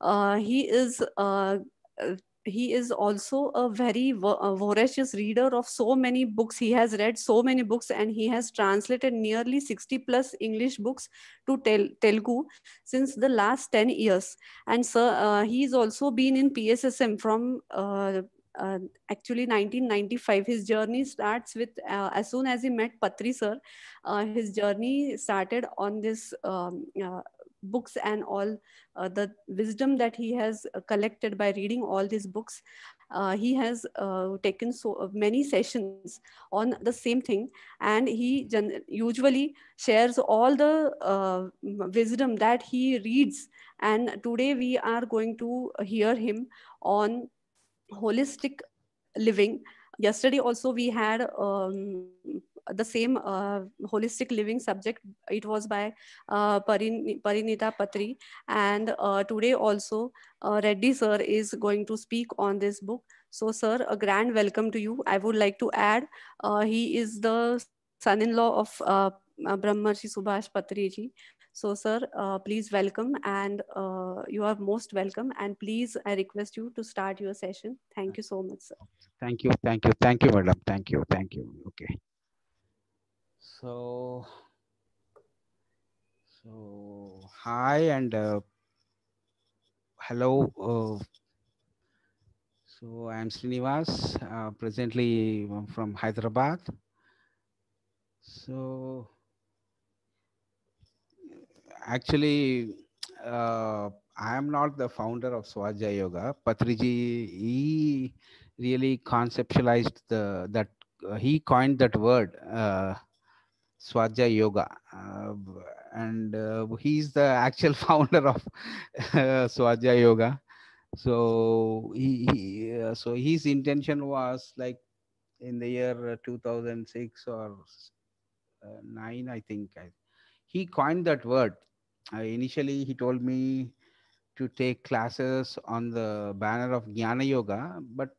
Uh, he is uh, uh, he is also a very voracious reader of so many books. He has read so many books and he has translated nearly 60 plus English books to Tel Telugu since the last 10 years. And sir, uh, he's also been in PSSM from uh, uh, actually 1995. His journey starts with, as soon as he met Patri sir, his journey started on this um, books and all uh, the wisdom that he has uh, collected by reading all these books uh, he has uh, taken so uh, many sessions on the same thing and he usually shares all the uh, wisdom that he reads and today we are going to hear him on holistic living yesterday also we had um, the same uh, holistic living subject. It was by uh, Parin Parinita Patri. And uh, today also, Reddy sir is going to speak on this book. So sir, a grand welcome to you. I would like to add, he is the son-in-law of uh, Brahmarshi Subhash Patriji. So, sir, uh, please welcome and uh, you are most welcome. And please, I request you to start your session. Thank you so much, sir. Thank you, thank you, thank you, madam. Thank you, thank you. Okay. So, so hi and uh, hello. Uh, so I'm Srinivas, uh, presently from Hyderabad. So actually, uh, I am not the founder of swajaya Yoga. Patriji, he really conceptualized the that uh, he coined that word uh, Swadhyay Yoga. Uh, and uh, is the actual founder of uh, Yoga. So he, he uh, so his intention was like in the year uh, 2006 or uh, nine, I think. he coined that word. Uh, initially, he told me to take classes on the banner of Jnana Yoga, but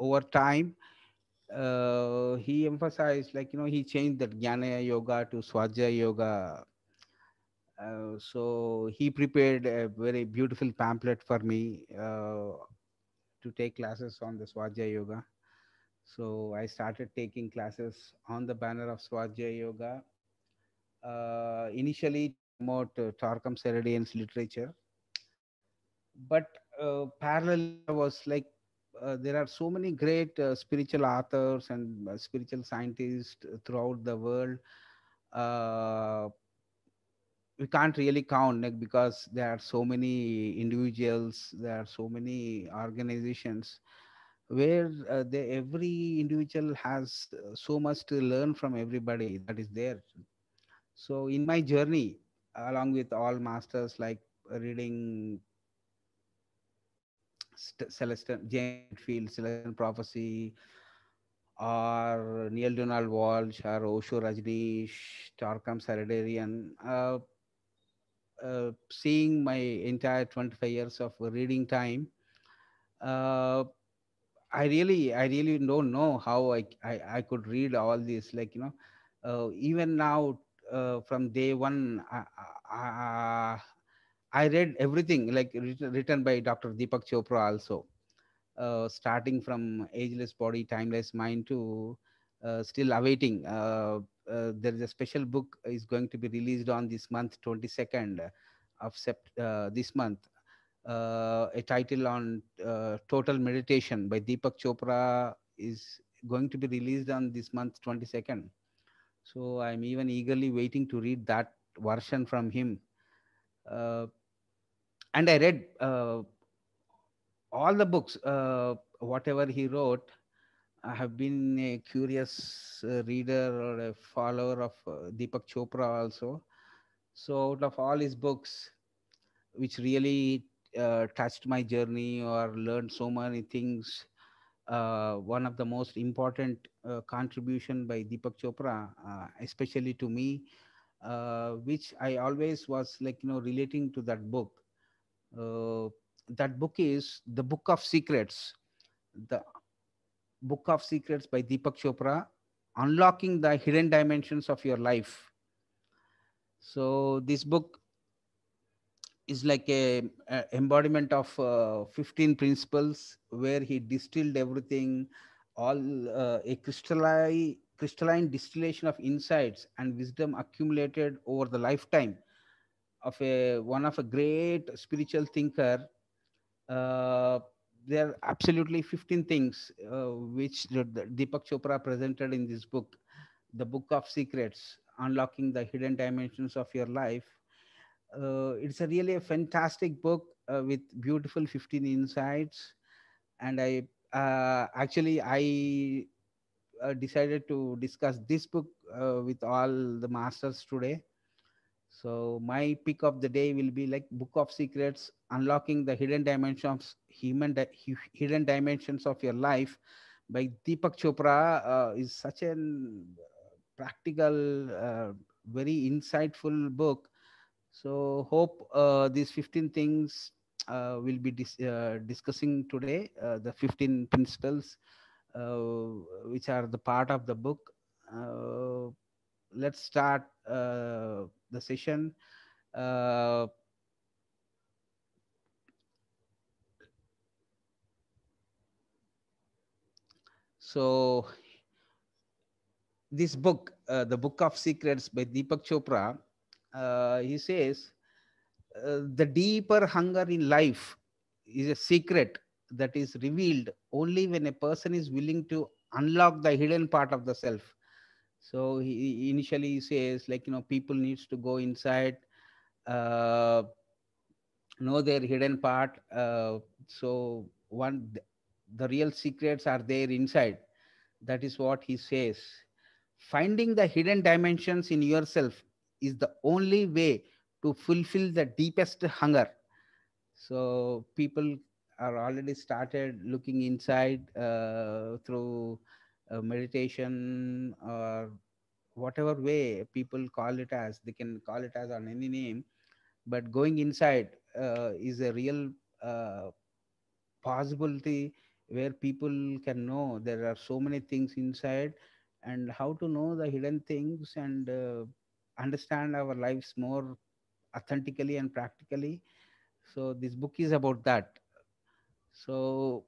over time, uh, he emphasized like you know he changed that jnana yoga to swajaya yoga uh, so he prepared a very beautiful pamphlet for me uh, to take classes on the swajaya yoga so i started taking classes on the banner of swajaya yoga uh, initially promote uh, tarkam Saradian's literature but uh, parallel was like uh, there are so many great uh, spiritual authors and uh, spiritual scientists throughout the world. Uh, we can't really count like, because there are so many individuals, there are so many organizations where uh, they, every individual has so much to learn from everybody that is there. So in my journey, along with all masters like reading Celestine, Jane Field, Celestine Prophecy, or Neil Donald Walsh, or Osho Rajneesh, Tarkam Saradarian. Uh, uh, seeing my entire 25 years of reading time, uh, I really, I really don't know how I, I, I could read all this. Like, you know, uh, even now, uh, from day one, I, I read everything like written, by Dr. Deepak Chopra also, uh, starting from Ageless Body, Timeless Mind to uh, Still Awaiting. Uh, uh there is a special book is going to be released on this month, 22nd of sept- uh, this month. Uh, a title on total meditation by Deepak Chopra is going to be released on this month 22nd. So I'm even eagerly waiting to read that version from him. Uh, and I read uh, all the books, uh, whatever he wrote. I have been a curious uh, reader or a follower of uh, Deepak Chopra also. So, out of all his books, which really uh, touched my journey or learned so many things, uh, one of the most important uh, contribution by Deepak Chopra, uh, especially to me, which I always was like you know relating to that book. Uh, that book is The Book of Secrets. The Book of Secrets by Deepak Chopra, Unlocking the Hidden Dimensions of Your Life. So this book is like a, a embodiment of uh, 15 principles where he distilled everything, all uh, a crystalline, crystalline distillation of insights and wisdom accumulated over the lifetime of a one of a great spiritual thinker uh, there are absolutely 15 things uh, which deepak chopra presented in this book the book of secrets unlocking the hidden dimensions of your life uh, it's a really a fantastic book uh, with beautiful 15 insights and i uh, actually i uh, decided to discuss this book with all the masters today so my pick of the day will be like Book of Secrets, unlocking the hidden dimensions, human di hidden dimensions of your life, by Deepak Chopra uh, is such a uh, practical, uh, very insightful book. So hope uh, these 15 things uh, we'll be dis uh, discussing today, the 15 principles which are the part of the book let's start uh, the session. Uh, so this book, uh, The Book of Secrets by Deepak Chopra, uh, he says, uh, the deeper hunger in life is a secret that is revealed only when a person is willing to unlock the hidden part of the self so he initially says like, you know, people needs to go inside, uh, know their hidden part. Uh, so one, the real secrets are there inside. That is what he says. Finding the hidden dimensions in yourself is the only way to fulfill the deepest hunger. So people are already started looking inside uh, through uh, meditation or whatever way people call it as they can call it as on any name but going inside uh, is a real uh, possibility where people can know there are so many things inside and how to know the hidden things and uh, understand our lives more authentically and practically so this book is about that so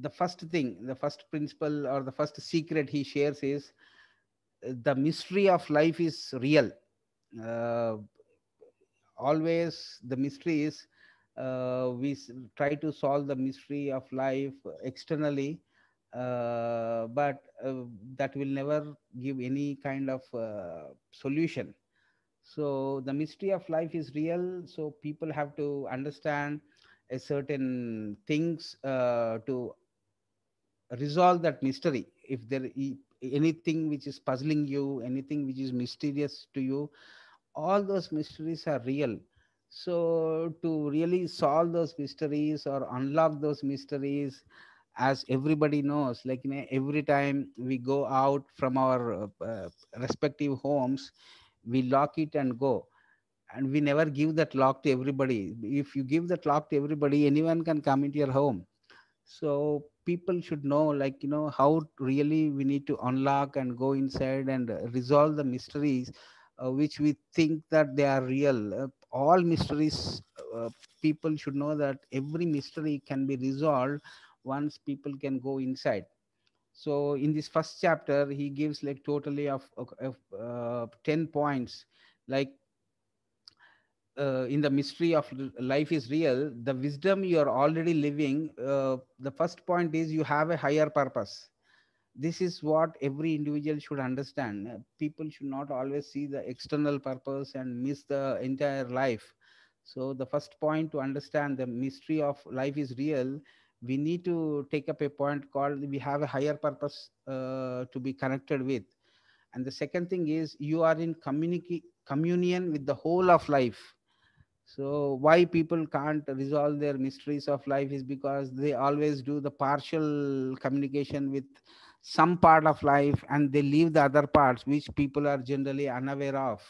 the first thing, the first principle or the first secret he shares is uh, the mystery of life is real. Uh, always the mystery is uh, we try to solve the mystery of life externally, uh, but uh, that will never give any kind of uh, solution. So the mystery of life is real. So people have to understand a certain things to resolve that mystery if there anything which is puzzling you anything which is mysterious to you all those mysteries are real so to really solve those mysteries or unlock those mysteries as everybody knows like you know, every time we go out from our uh, uh respective homes we lock it and go and we never give that lock to everybody if you give that lock to everybody anyone can come into your home so people should know like you know how really we need to unlock and go inside and resolve the mysteries uh, which we think that they are real uh, all mysteries uh, people should know that every mystery can be resolved once people can go inside so in this first chapter he gives like totally of, of, of uh, 10 points like uh, in the mystery of life is real the wisdom you are already living uh, the first point is you have a higher purpose this is what every individual should understand people should not always see the external purpose and miss the entire life so the first point to understand the mystery of life is real we need to take up a point called we have a higher purpose uh, to be connected with and the second thing is you are in communi- communion with the whole of life so why people can't resolve their mysteries of life is because they always do the partial communication with some part of life and they leave the other parts which people are generally unaware of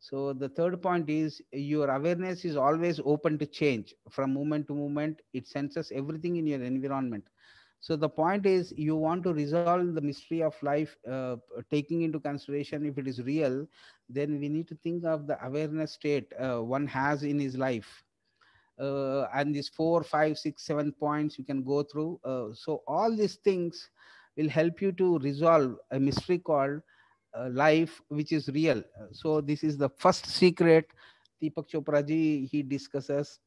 so the third point is your awareness is always open to change from moment to moment it senses everything in your environment so the point is, you want to resolve the mystery of life, uh, taking into consideration if it is real, then we need to think of the awareness state uh, one has in his life. Uh, and these four, five, six, seven points you can go through. Uh, so all these things will help you to resolve a mystery called uh, life, which is real. So this is the first secret. Deepak Chopra he discusses.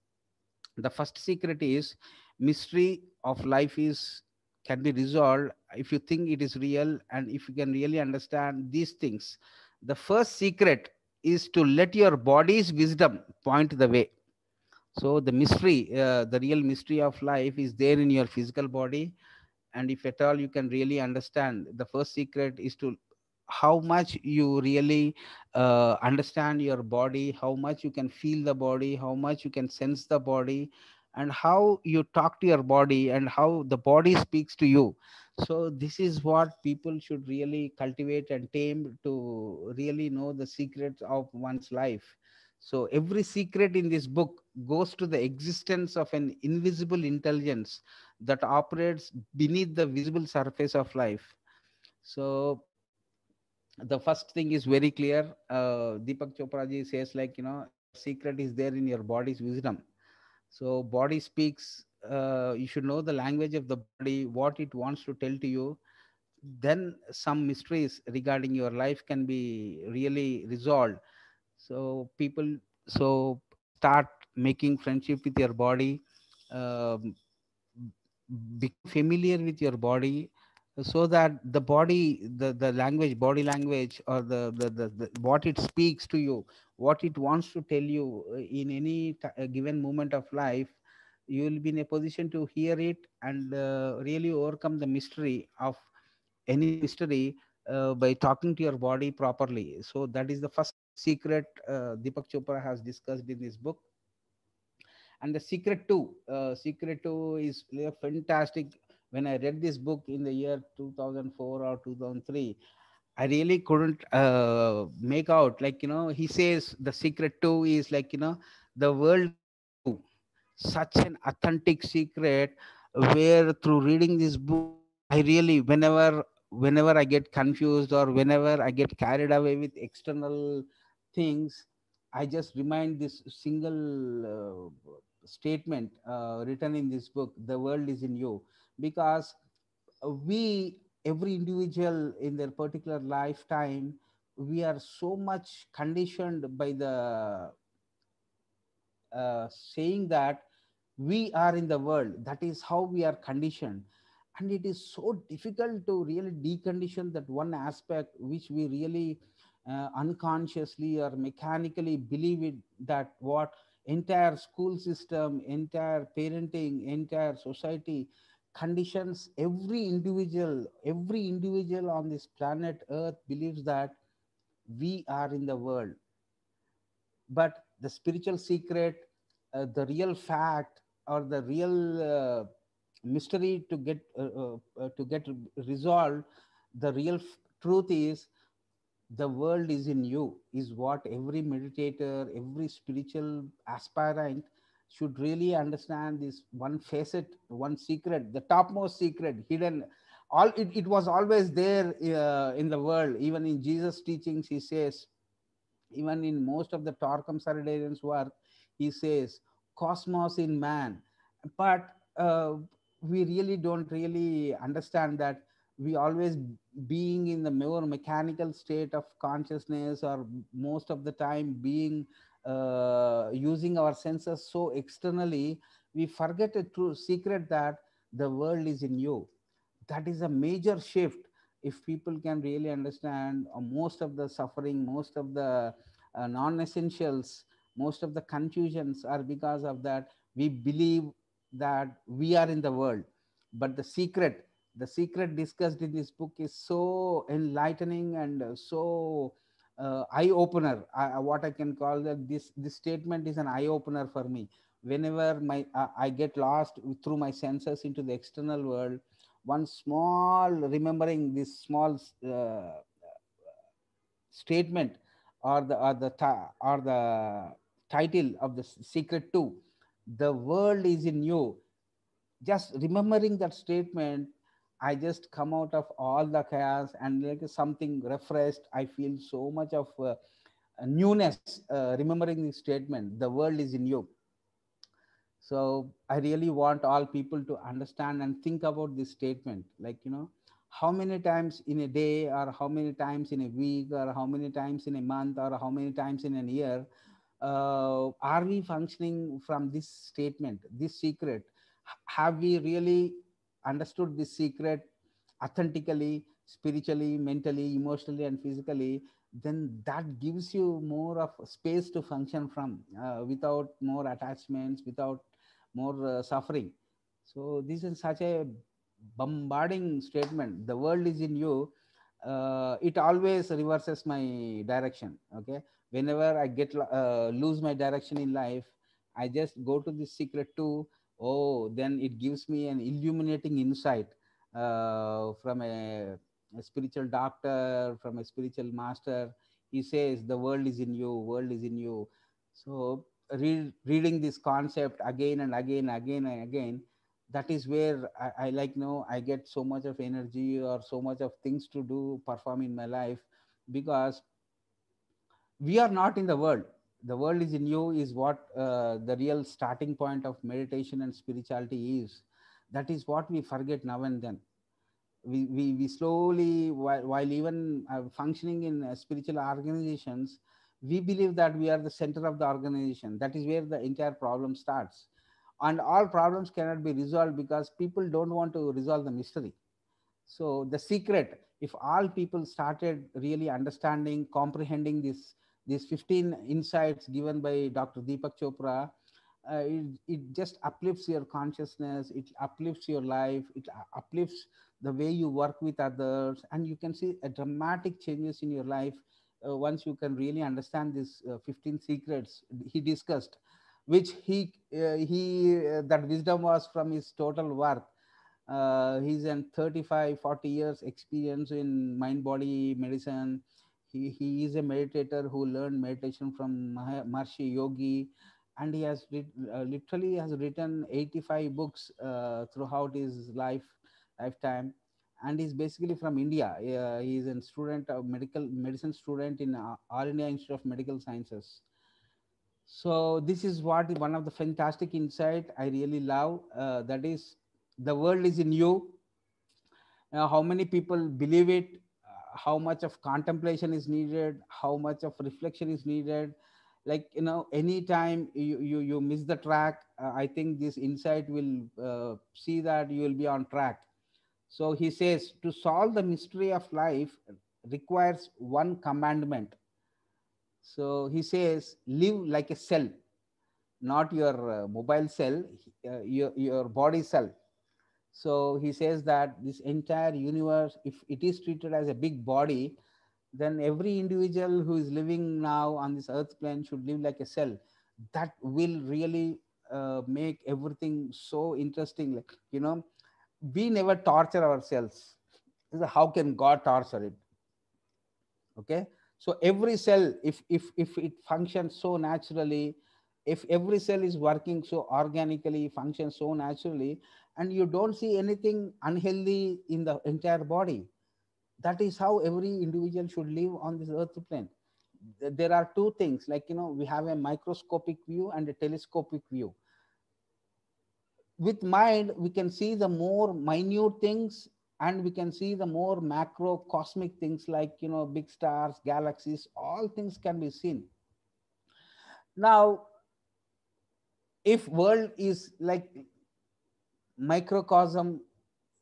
The first secret is mystery of life is can be resolved if you think it is real and if you can really understand these things. The first secret is to let your body's wisdom point the way. So the mystery, uh, the real mystery of life is there in your physical body. And if at all you can really understand, the first secret is to how much you really uh, understand your body, how much you can feel the body, how much you can sense the body, and how you talk to your body and how the body speaks to you so this is what people should really cultivate and tame to really know the secrets of one's life so every secret in this book goes to the existence of an invisible intelligence that operates beneath the visible surface of life so the first thing is very clear uh, deepak chopra ji says like you know secret is there in your body's wisdom so body speaks. Uh, you should know the language of the body, what it wants to tell to you. Then some mysteries regarding your life can be really resolved. So people, so start making friendship with your body. Um, be familiar with your body so that the body the, the language body language or the, the, the, the what it speaks to you what it wants to tell you uh, in any uh, given moment of life you will be in a position to hear it and uh, really overcome the mystery of any mystery uh, by talking to your body properly so that is the first secret uh, deepak chopra has discussed in this book and the secret two uh, secret two is a fantastic when I read this book in the year 2004 or 2003, I really couldn't uh, make out. Like, you know, he says the secret too is like, you know, the world, such an authentic secret where through reading this book, I really, whenever whenever I get confused or whenever I get carried away with external things, I just remind this single uh, statement uh, written in this book the world is in you because we every individual in their particular lifetime we are so much conditioned by the uh, saying that we are in the world that is how we are conditioned and it is so difficult to really decondition that one aspect which we really uh, unconsciously or mechanically believe it that what entire school system entire parenting entire society conditions every individual every individual on this planet earth believes that we are in the world but the spiritual secret uh, the real fact or the real uh, mystery to get uh, uh to get resolved the real f- truth is the world is in you is what every meditator every spiritual aspirant should really understand this one facet, one secret, the topmost secret hidden. All it, it was always there uh, in the world. Even in Jesus' teachings, he says, even in most of the Tarkam Saridarians' work, he says, cosmos in man. But uh, we really don't really understand that we always being in the more mechanical state of consciousness or most of the time being uh, using our senses so externally, we forget a true secret that the world is in you. That is a major shift. If people can really understand uh, most of the suffering, most of the uh, non essentials, most of the confusions are because of that. We believe that we are in the world, but the secret, the secret discussed in this book is so enlightening and so uh, eye opener I, what i can call that this this statement is an eye opener for me whenever my I, I get lost through my senses into the external world one small remembering this small uh, statement or the or the or the title of the secret two the world is in you just remembering that statement I just come out of all the chaos and like something refreshed. I feel so much of uh, newness. Uh, remembering the statement, the world is in you. So I really want all people to understand and think about this statement. Like you know, how many times in a day, or how many times in a week, or how many times in a month, or how many times in a year, uh, are we functioning from this statement, this secret? Have we really understood this secret authentically, spiritually, mentally, emotionally, and physically, then that gives you more of space to function from uh, without more attachments, without more uh, suffering. So, this is such a bombarding statement. The world is in you. Uh, it always reverses my direction. Okay. Whenever I get uh, lose my direction in life, I just go to this secret too oh then it gives me an illuminating insight uh, from a, a, spiritual doctor from a spiritual master he says the world is in you world is in you so reading this concept again and again again and again that is where I, I like you know i get so much of energy or so much of things to do perform in my life because we are not in the world the world is in you is what uh, the real starting point of meditation and spirituality is that is what we forget now and then we, we, we slowly while, while even uh, functioning in uh, spiritual organizations we believe that we are the center of the organization that is where the entire problem starts and all problems cannot be resolved because people don't want to resolve the mystery so the secret if all people started really understanding comprehending this these 15 insights given by Dr. Deepak Chopra, uh, it, it, just uplifts your consciousness, it uplifts your life, it uplifts the way you work with others, and you can see a dramatic changes in your life uh, once you can really understand these uh, 15 secrets he discussed, which he, uh, he uh, that wisdom was from his total work. Uh, he's in 35, 40 years experience in mind-body medicine, he, he is a meditator who learned meditation from Maharshi Yogi, and he has uh, literally has written 85 books uh, throughout his life lifetime. And he's basically from India. Uh, is a student, of medical medicine student in uh, All India Institute of Medical Sciences. So this is what one of the fantastic insight I really love. Uh, that is, the world is in you. how many people believe it? how much of contemplation is needed how much of reflection is needed like you know anytime you you, you miss the track uh, i think this insight will uh, see that you will be on track so he says to solve the mystery of life requires one commandment so he says live like a cell not your uh, mobile cell uh, your, your body cell so he says that this entire universe, if it is treated as a big body, then every individual who is living now on this earth plane should live like a cell. That will really uh, make everything so interesting. Like, you know, we never torture ourselves. How can God torture it? Okay. So every cell, if, if, if it functions so naturally, if every cell is working so organically, functions so naturally, and you don't see anything unhealthy in the entire body. That is how every individual should live on this earth plane. There are two things like, you know, we have a microscopic view and a telescopic view. With mind, we can see the more minute things and we can see the more macro cosmic things like, you know, big stars, galaxies, all things can be seen. Now, if world is like microcosm,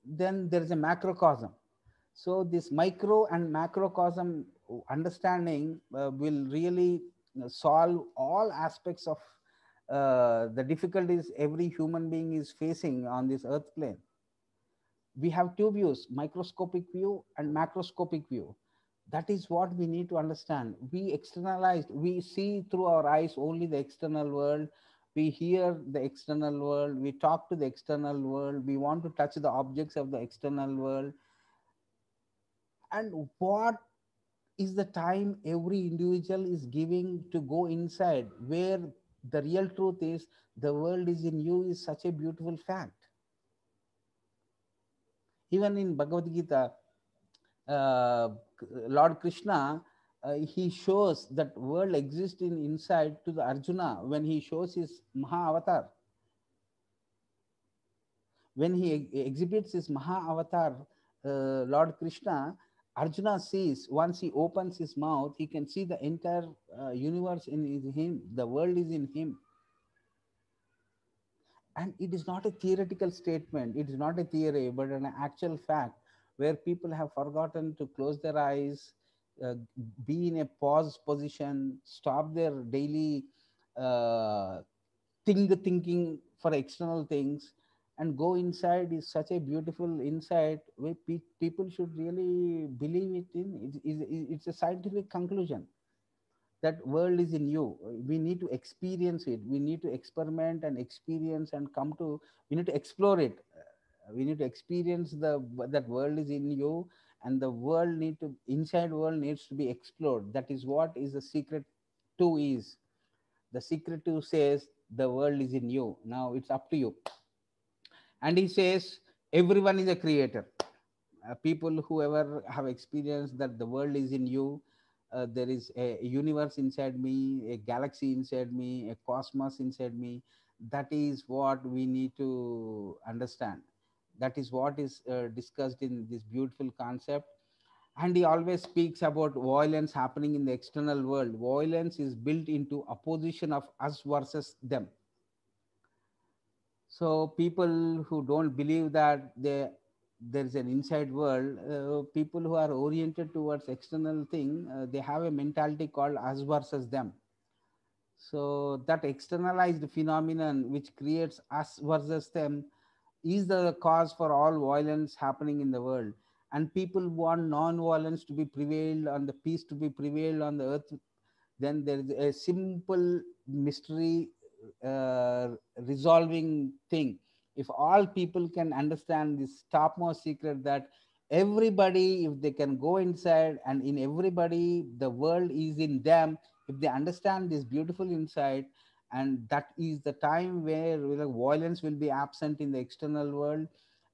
then there is a macrocosm. So this micro and macrocosm understanding uh, will really uh, solve all aspects of uh, the difficulties every human being is facing on this earth plane. We have two views, microscopic view and macroscopic view. That is what we need to understand. We externalized, we see through our eyes only the external world we hear the external world, we talk to the external world, we want to touch the objects of the external world. And what is the time every individual is giving to go inside where the real truth is the world is in you is such a beautiful fact. Even in Bhagavad Gita, uh, Lord Krishna uh, he shows that world exists in inside to the Arjuna when he shows his Maha Avatar. When he exhibits his Maha Avatar, uh, Lord Krishna, Arjuna sees, once he opens his mouth, he can see the entire uh, universe in him, the world is in him. And it is not a theoretical statement, it is not a theory, but an actual fact where people have forgotten to close their eyes, uh, be in a pause position, stop their daily uh, think thinking for external things, and go inside is such a beautiful insight where pe- people should really believe it in. It, it, it's a scientific conclusion that world is in you we need to experience it we need to experiment and experience and come to we need to explore it we need to experience the that world is in you and the world need to inside world needs to be explored that is what is the secret to is the secret to says the world is in you now it's up to you and he says everyone is a creator uh, people whoever have experienced that the world is in you uh, there is a universe inside me a galaxy inside me a cosmos inside me that is what we need to understand that is what is uh, discussed in this beautiful concept. And he always speaks about violence happening in the external world. Violence is built into opposition of us versus them. So people who don't believe that they, there is an inside world, uh, people who are oriented towards external thing, uh, they have a mentality called us versus them. So that externalized phenomenon which creates us versus them is the cause for all violence happening in the world. And people want non-violence to be prevailed on the peace to be prevailed on the earth. Then there is a simple mystery uh, resolving thing. If all people can understand this topmost secret that everybody, if they can go inside and in everybody, the world is in them. If they understand this beautiful insight, and that is the time where like, violence will be absent in the external world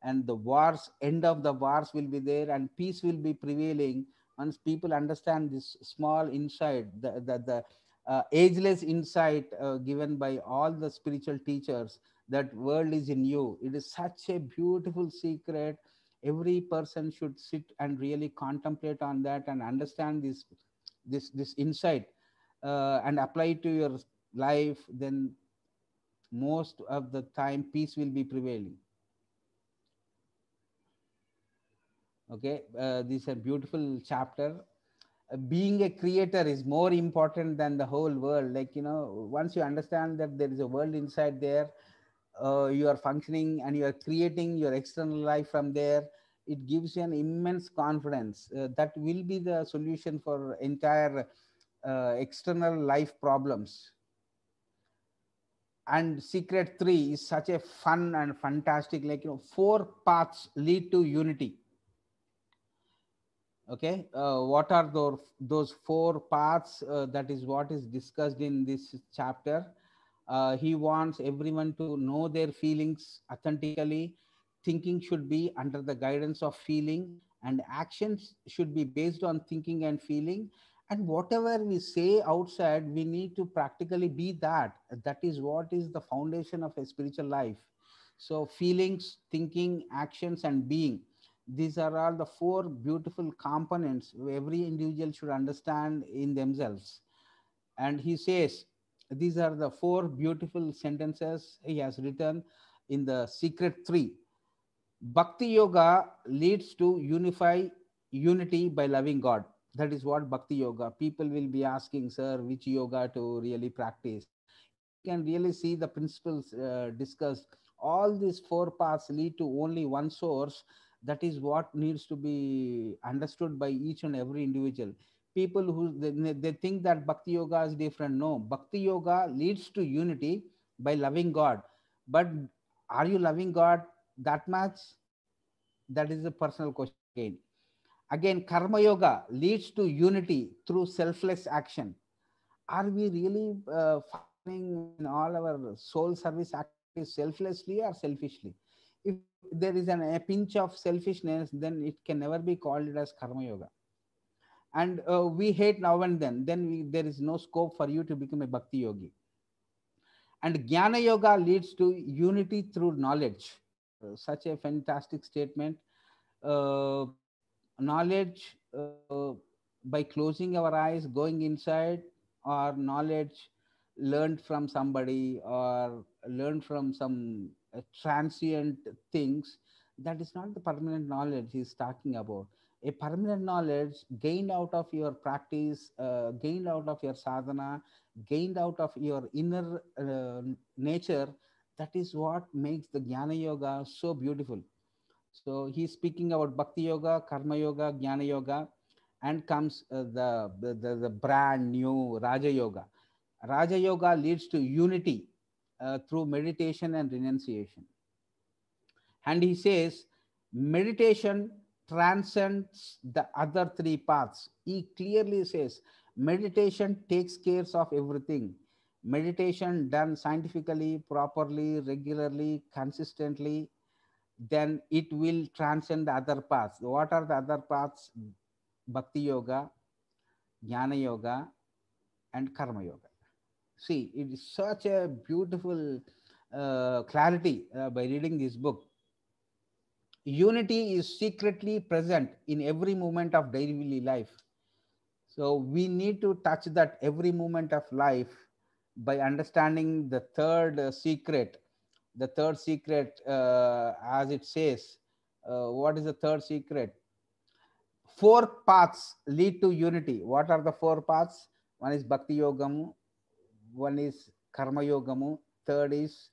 and the wars end of the wars will be there and peace will be prevailing once people understand this small insight the the, the uh, ageless insight uh, given by all the spiritual teachers that world is in you it is such a beautiful secret every person should sit and really contemplate on that and understand this this this insight uh, and apply to your life, then most of the time peace will be prevailing. Okay, uh, this is a beautiful chapter. Uh, being a creator is more important than the whole world. Like, you know, once you understand that there is a world inside there, uh, you are functioning and you are creating your external life from there, it gives you an immense confidence. Uh, that will be the solution for entire uh, external life problems and secret three is such a fun and fantastic like you know four paths lead to unity okay uh, what are those those four paths uh, that is what is discussed in this chapter uh, he wants everyone to know their feelings authentically thinking should be under the guidance of feeling and actions should be based on thinking and feeling and whatever we say outside we need to practically be that that is what is the foundation of a spiritual life so feelings thinking actions and being these are all the four beautiful components every individual should understand in themselves and he says these are the four beautiful sentences he has written in the secret three bhakti yoga leads to unify unity by loving god that is what bhakti yoga people will be asking sir which yoga to really practice you can really see the principles uh, discussed all these four paths lead to only one source that is what needs to be understood by each and every individual people who they, they think that bhakti yoga is different no bhakti yoga leads to unity by loving god but are you loving god that much that is a personal question Again, Karma Yoga leads to unity through selfless action. Are we really uh, finding in all our soul service activities selflessly or selfishly? If there is an, a pinch of selfishness, then it can never be called as Karma Yoga. And uh, we hate now and then, then we, there is no scope for you to become a Bhakti Yogi. And Jnana Yoga leads to unity through knowledge. Uh, such a fantastic statement. Uh, knowledge uh, by closing our eyes, going inside, or knowledge learned from somebody or learned from some uh, transient things, that is not the permanent knowledge he's talking about. A permanent knowledge gained out of your practice, uh, gained out of your sadhana, gained out of your inner uh, nature, that is what makes the Jnana Yoga so beautiful so he's speaking about Bhakti Yoga, Karma Yoga, Jnana Yoga, and comes uh, the, the, the brand new Raja Yoga. Raja Yoga leads to unity uh, through meditation and renunciation. And he says, meditation transcends the other three paths. He clearly says, meditation takes care of everything. Meditation done scientifically, properly, regularly, consistently, then it will transcend the other paths. What are the other paths? Bhakti Yoga, Jnana Yoga, and Karma Yoga. See, it is such a beautiful uh, clarity uh, by reading this book. Unity is secretly present in every moment of daily life. So we need to touch that every moment of life by understanding the third uh, secret the third secret, uh, as it says, uh, what is the third secret? Four paths lead to unity. What are the four paths? One is Bhakti Yogamu, one is Karma Yogamu, third is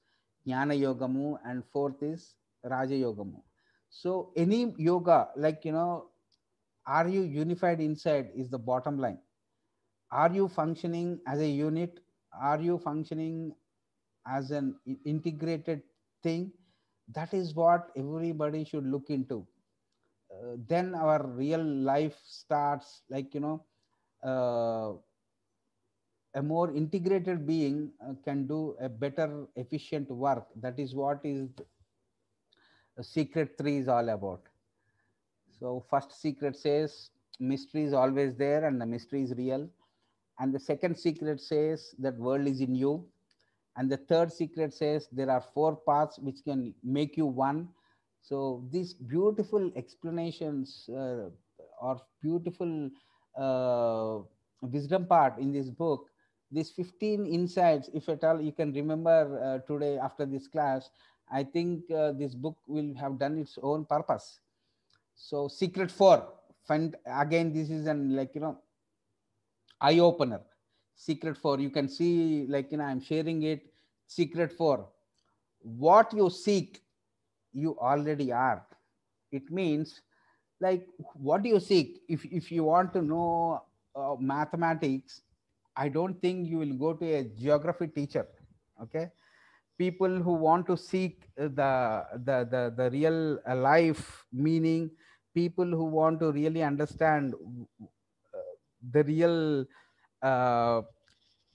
Jnana Yogamu, and fourth is Raja Yogamu. So any yoga, like, you know, are you unified inside is the bottom line. Are you functioning as a unit? Are you functioning as an integrated thing that is what everybody should look into uh, then our real life starts like you know uh, a more integrated being uh, can do a better efficient work that is what is uh, secret 3 is all about so first secret says mystery is always there and the mystery is real and the second secret says that world is in you and the third secret says there are four paths which can make you one. So these beautiful explanations uh, or beautiful uh, wisdom part in this book, these 15 insights, if at all you can remember uh, today after this class, I think uh, this book will have done its own purpose. So secret four, find again, this is an like, you know, eye opener secret for you can see like you know i'm sharing it secret for what you seek you already are it means like what do you seek if if you want to know uh, mathematics i don't think you will go to a geography teacher okay people who want to seek the the the, the real uh, life meaning people who want to really understand uh, the real uh,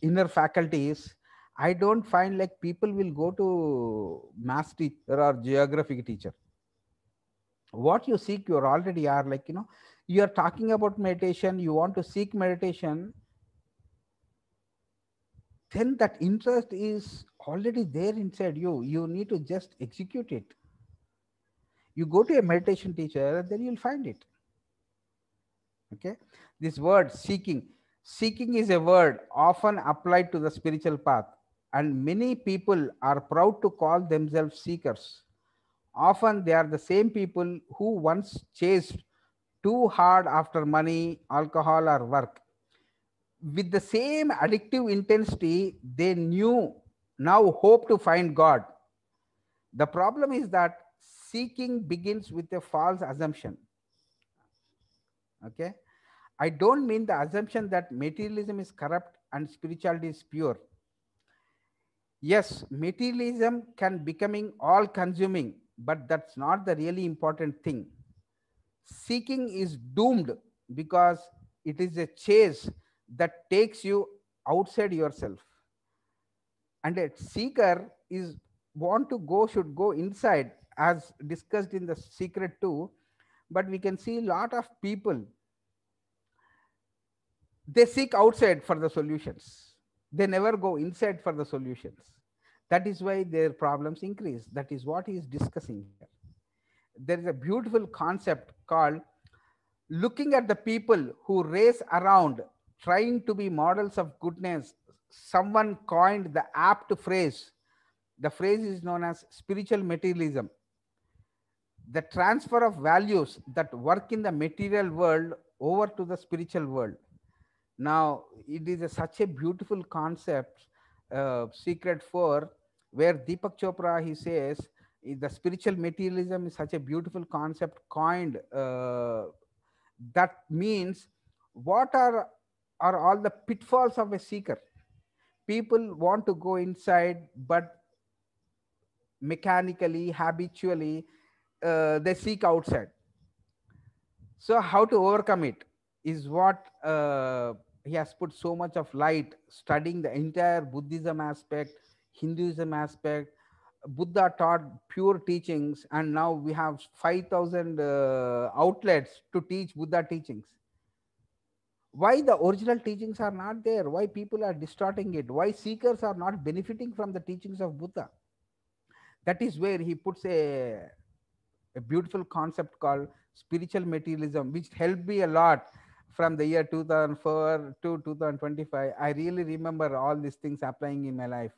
inner faculties i don't find like people will go to math teacher or geography teacher what you seek you already are like you know you are talking about meditation you want to seek meditation then that interest is already there inside you you need to just execute it you go to a meditation teacher then you'll find it okay this word seeking Seeking is a word often applied to the spiritual path, and many people are proud to call themselves seekers. Often they are the same people who once chased too hard after money, alcohol, or work. With the same addictive intensity, they knew now hope to find God. The problem is that seeking begins with a false assumption. Okay I don't mean the assumption that materialism is corrupt and spirituality is pure. Yes, materialism can becoming all consuming, but that's not the really important thing. Seeking is doomed because it is a chase that takes you outside yourself. And a seeker is want to go should go inside as discussed in the secret too. But we can see a lot of people they seek outside for the solutions. They never go inside for the solutions. That is why their problems increase. That is what he is discussing here. There is a beautiful concept called looking at the people who race around trying to be models of goodness. Someone coined the apt phrase. The phrase is known as spiritual materialism. The transfer of values that work in the material world over to the spiritual world now, it is a, such a beautiful concept, uh, Secret 4, where Deepak Chopra, he says, the spiritual materialism is such a beautiful concept coined. Uh, that means what are, are all the pitfalls of a seeker? People want to go inside, but mechanically, habitually, uh, they seek outside. So how to overcome it is what uh, he has put so much of light studying the entire Buddhism aspect, Hinduism aspect. Buddha taught pure teachings, and now we have 5,000 uh, outlets to teach Buddha teachings. Why the original teachings are not there? Why people are distorting it? Why seekers are not benefiting from the teachings of Buddha? That is where he puts a, a beautiful concept called spiritual materialism, which helped me a lot from the year 2004 to 2025 i really remember all these things applying in my life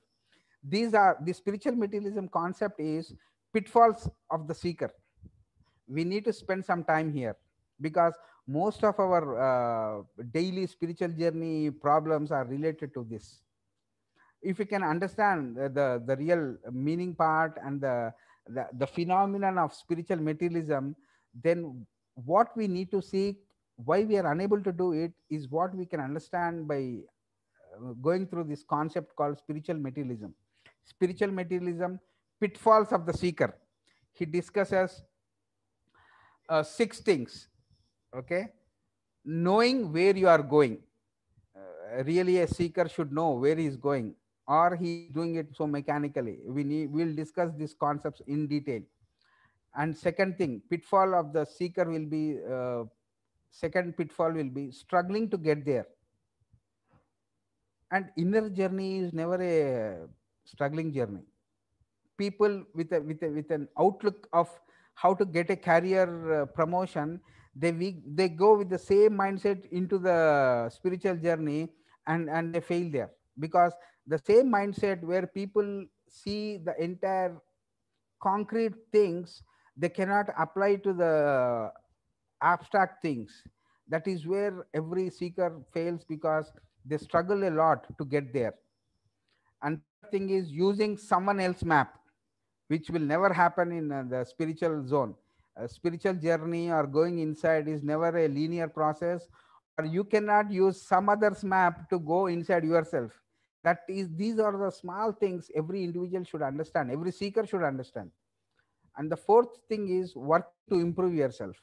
these are the spiritual materialism concept is pitfalls of the seeker we need to spend some time here because most of our uh, daily spiritual journey problems are related to this if we can understand the, the, the real meaning part and the, the, the phenomenon of spiritual materialism then what we need to seek why we are unable to do it is what we can understand by uh, going through this concept called spiritual materialism. Spiritual materialism, pitfalls of the seeker. He discusses uh, six things. Okay. Knowing where you are going. Uh, really, a seeker should know where he is going, or he is doing it so mechanically. We need, we'll discuss these concepts in detail. And second thing, pitfall of the seeker will be uh, second pitfall will be struggling to get there and inner journey is never a struggling journey people with a, with a, with an outlook of how to get a career uh, promotion they we, they go with the same mindset into the spiritual journey and and they fail there because the same mindset where people see the entire concrete things they cannot apply to the abstract things. That is where every seeker fails because they struggle a lot to get there. And thing is using someone else map, which will never happen in uh, the spiritual zone. A spiritual journey or going inside is never a linear process, or you cannot use some other's map to go inside yourself. That is, these are the small things every individual should understand, every seeker should understand. And the fourth thing is work to improve yourself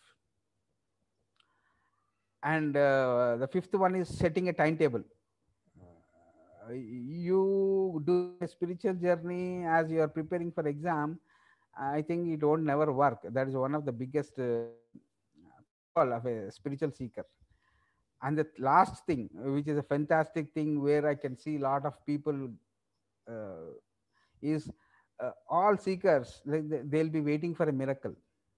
and uh, the fifth one is setting a timetable uh, you do a spiritual journey as you are preparing for exam i think it won't never work that is one of the biggest uh, call of a spiritual seeker and the last thing which is a fantastic thing where i can see a lot of people uh, is uh, all seekers like they'll be waiting for a miracle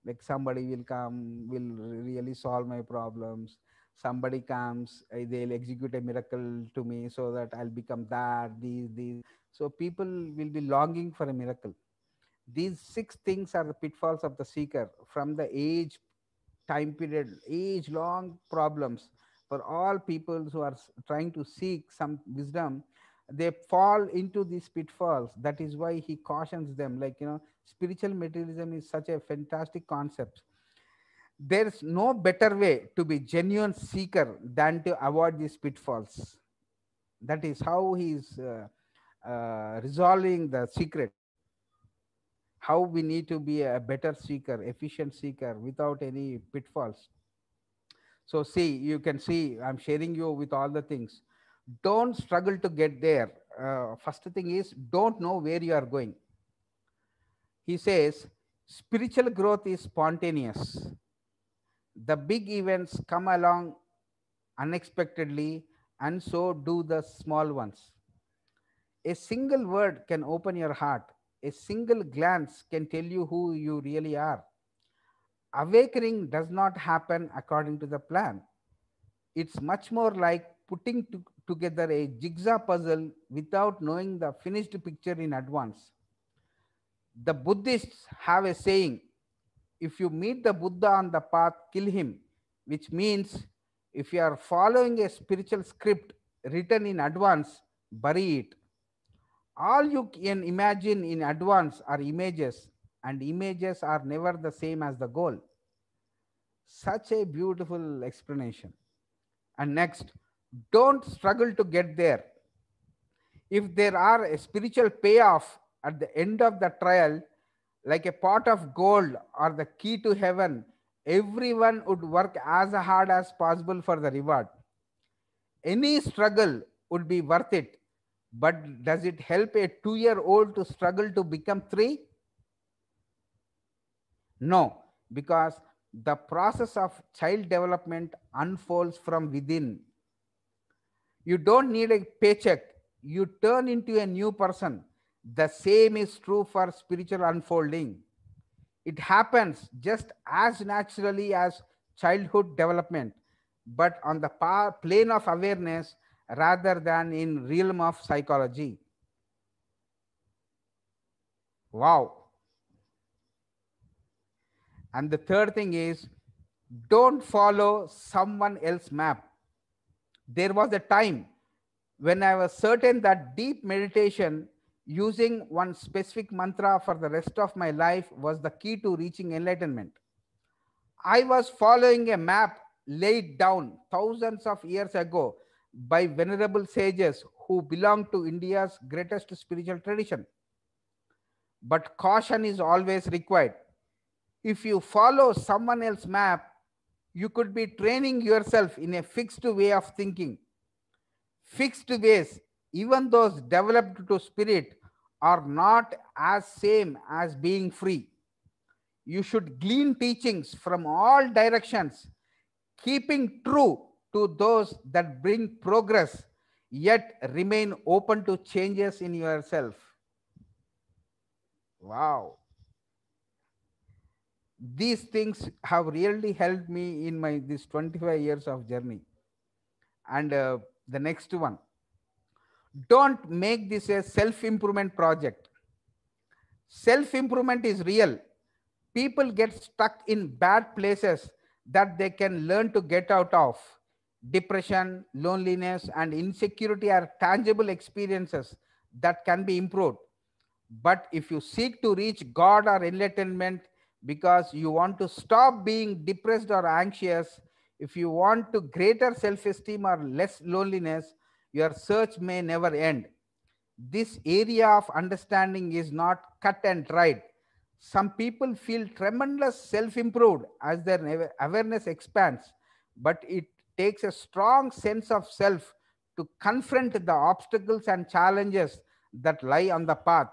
like somebody will come will really solve my problems somebody comes eh, they'll execute a miracle to me so that i'll become that these these so people will be longing for a miracle these six things are the pitfalls of the seeker from the age time period age long problems for all people who are trying to seek some wisdom they fall into these pitfalls that is why he cautions them like you know spiritual materialism is such a fantastic concept there is no better way to be genuine seeker than to avoid these pitfalls that is how he is uh, uh, resolving the secret how we need to be a better seeker efficient seeker without any pitfalls so see you can see i'm sharing you with all the things don't struggle to get there uh, first thing is don't know where you are going he says spiritual growth is spontaneous the big events come along unexpectedly and so do the small ones. A single word can open your heart. A single glance can tell you who you really are. Awakening does not happen according to the plan. It's much more like putting to together a jigsaw puzzle without knowing the finished picture in advance. The Buddhists have a saying if you meet the Buddha on the path, kill him, which means if you are following a spiritual script written in advance, bury it. All you can imagine in advance are images, and images are never the same as the goal. Such a beautiful explanation. And next, don't struggle to get there. If there are a spiritual payoff at the end of the trial, like a pot of gold or the key to heaven, everyone would work as hard as possible for the reward. Any struggle would be worth it. But does it help a two year old to struggle to become three? No, because the process of child development unfolds from within. You don't need a paycheck. You turn into a new person the same is true for spiritual unfolding. It happens just as naturally as childhood development, but on the plane of awareness rather than in realm of psychology. Wow. And the third thing is don't follow someone else's map. There was a time when I was certain that deep meditation using one specific mantra for the rest of my life was the key to reaching enlightenment. I was following a map laid down thousands of years ago by venerable sages who belong to India's greatest spiritual tradition. But caution is always required. If you follow someone else's map, you could be training yourself in a fixed way of thinking. Fixed ways, even those developed to spirit, are not as same as being free. You should glean teachings from all directions, keeping true to those that bring progress, yet remain open to changes in yourself. Wow. These things have really helped me in my this 25 years of journey. And uh, the next one don't make this a self-improvement project. Self-improvement is real. People get stuck in bad places that they can learn to get out of. Depression, loneliness, and insecurity are tangible experiences that can be improved. But if you seek to reach God or enlightenment because you want to stop being depressed or anxious, if you want to greater self-esteem or less loneliness, your search may never end. This area of understanding is not cut and dried. Some people feel tremendous self improved as their awareness expands, but it takes a strong sense of self to confront the obstacles and challenges that lie on the path.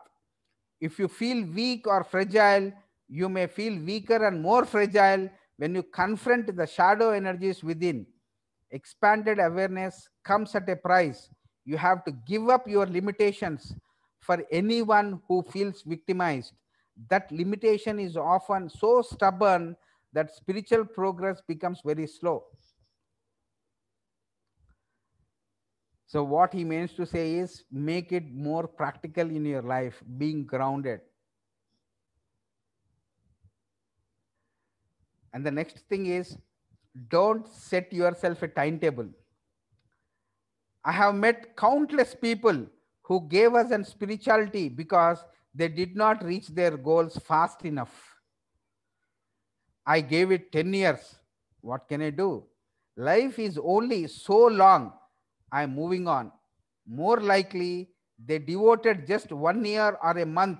If you feel weak or fragile, you may feel weaker and more fragile when you confront the shadow energies within expanded awareness comes at a price. You have to give up your limitations for anyone who feels victimized. That limitation is often so stubborn that spiritual progress becomes very slow. So, what he means to say is make it more practical in your life, being grounded. And the next thing is don't set yourself a timetable. I have met countless people who gave us an spirituality because they did not reach their goals fast enough. I gave it 10 years. What can I do? Life is only so long. I'm moving on. More likely, they devoted just one year or a month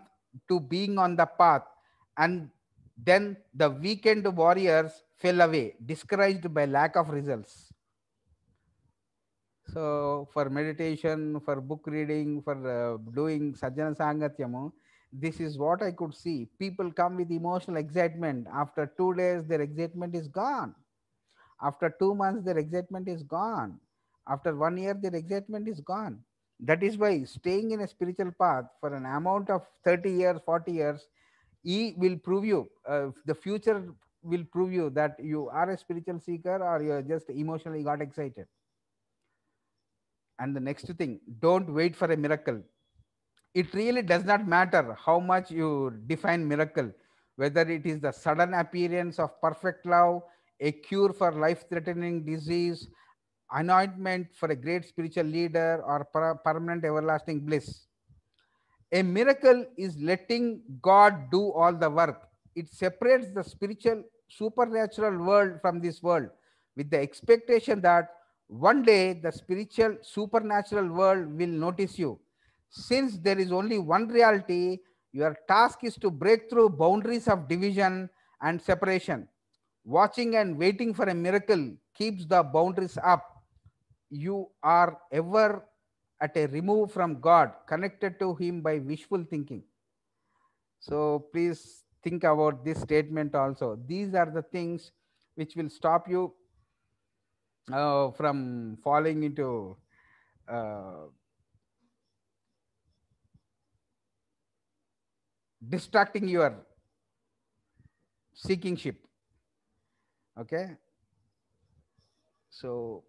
to being on the path. And then the weekend warriors fell away, discouraged by lack of results. So for meditation, for book reading, for uh, doing Sajjana Sangatyamu, this is what I could see. People come with emotional excitement. After two days, their excitement is gone. After two months, their excitement is gone. After one year, their excitement is gone. That is why staying in a spiritual path for an amount of 30 years, 40 years, he will prove you uh, the future will prove you that you are a spiritual seeker or you're just emotionally got excited. And the next thing, don't wait for a miracle. It really does not matter how much you define miracle, whether it is the sudden appearance of perfect love, a cure for life threatening disease, anointment for a great spiritual leader, or per permanent everlasting bliss. A miracle is letting God do all the work. It separates the spiritual supernatural world from this world with the expectation that one day the spiritual supernatural world will notice you. Since there is only one reality, your task is to break through boundaries of division and separation. Watching and waiting for a miracle keeps the boundaries up. You are ever at a remove from God, connected to Him by wishful thinking. So please think about this statement also. These are the things which will stop you uh, from falling into uh, distracting your seeking ship. Okay. So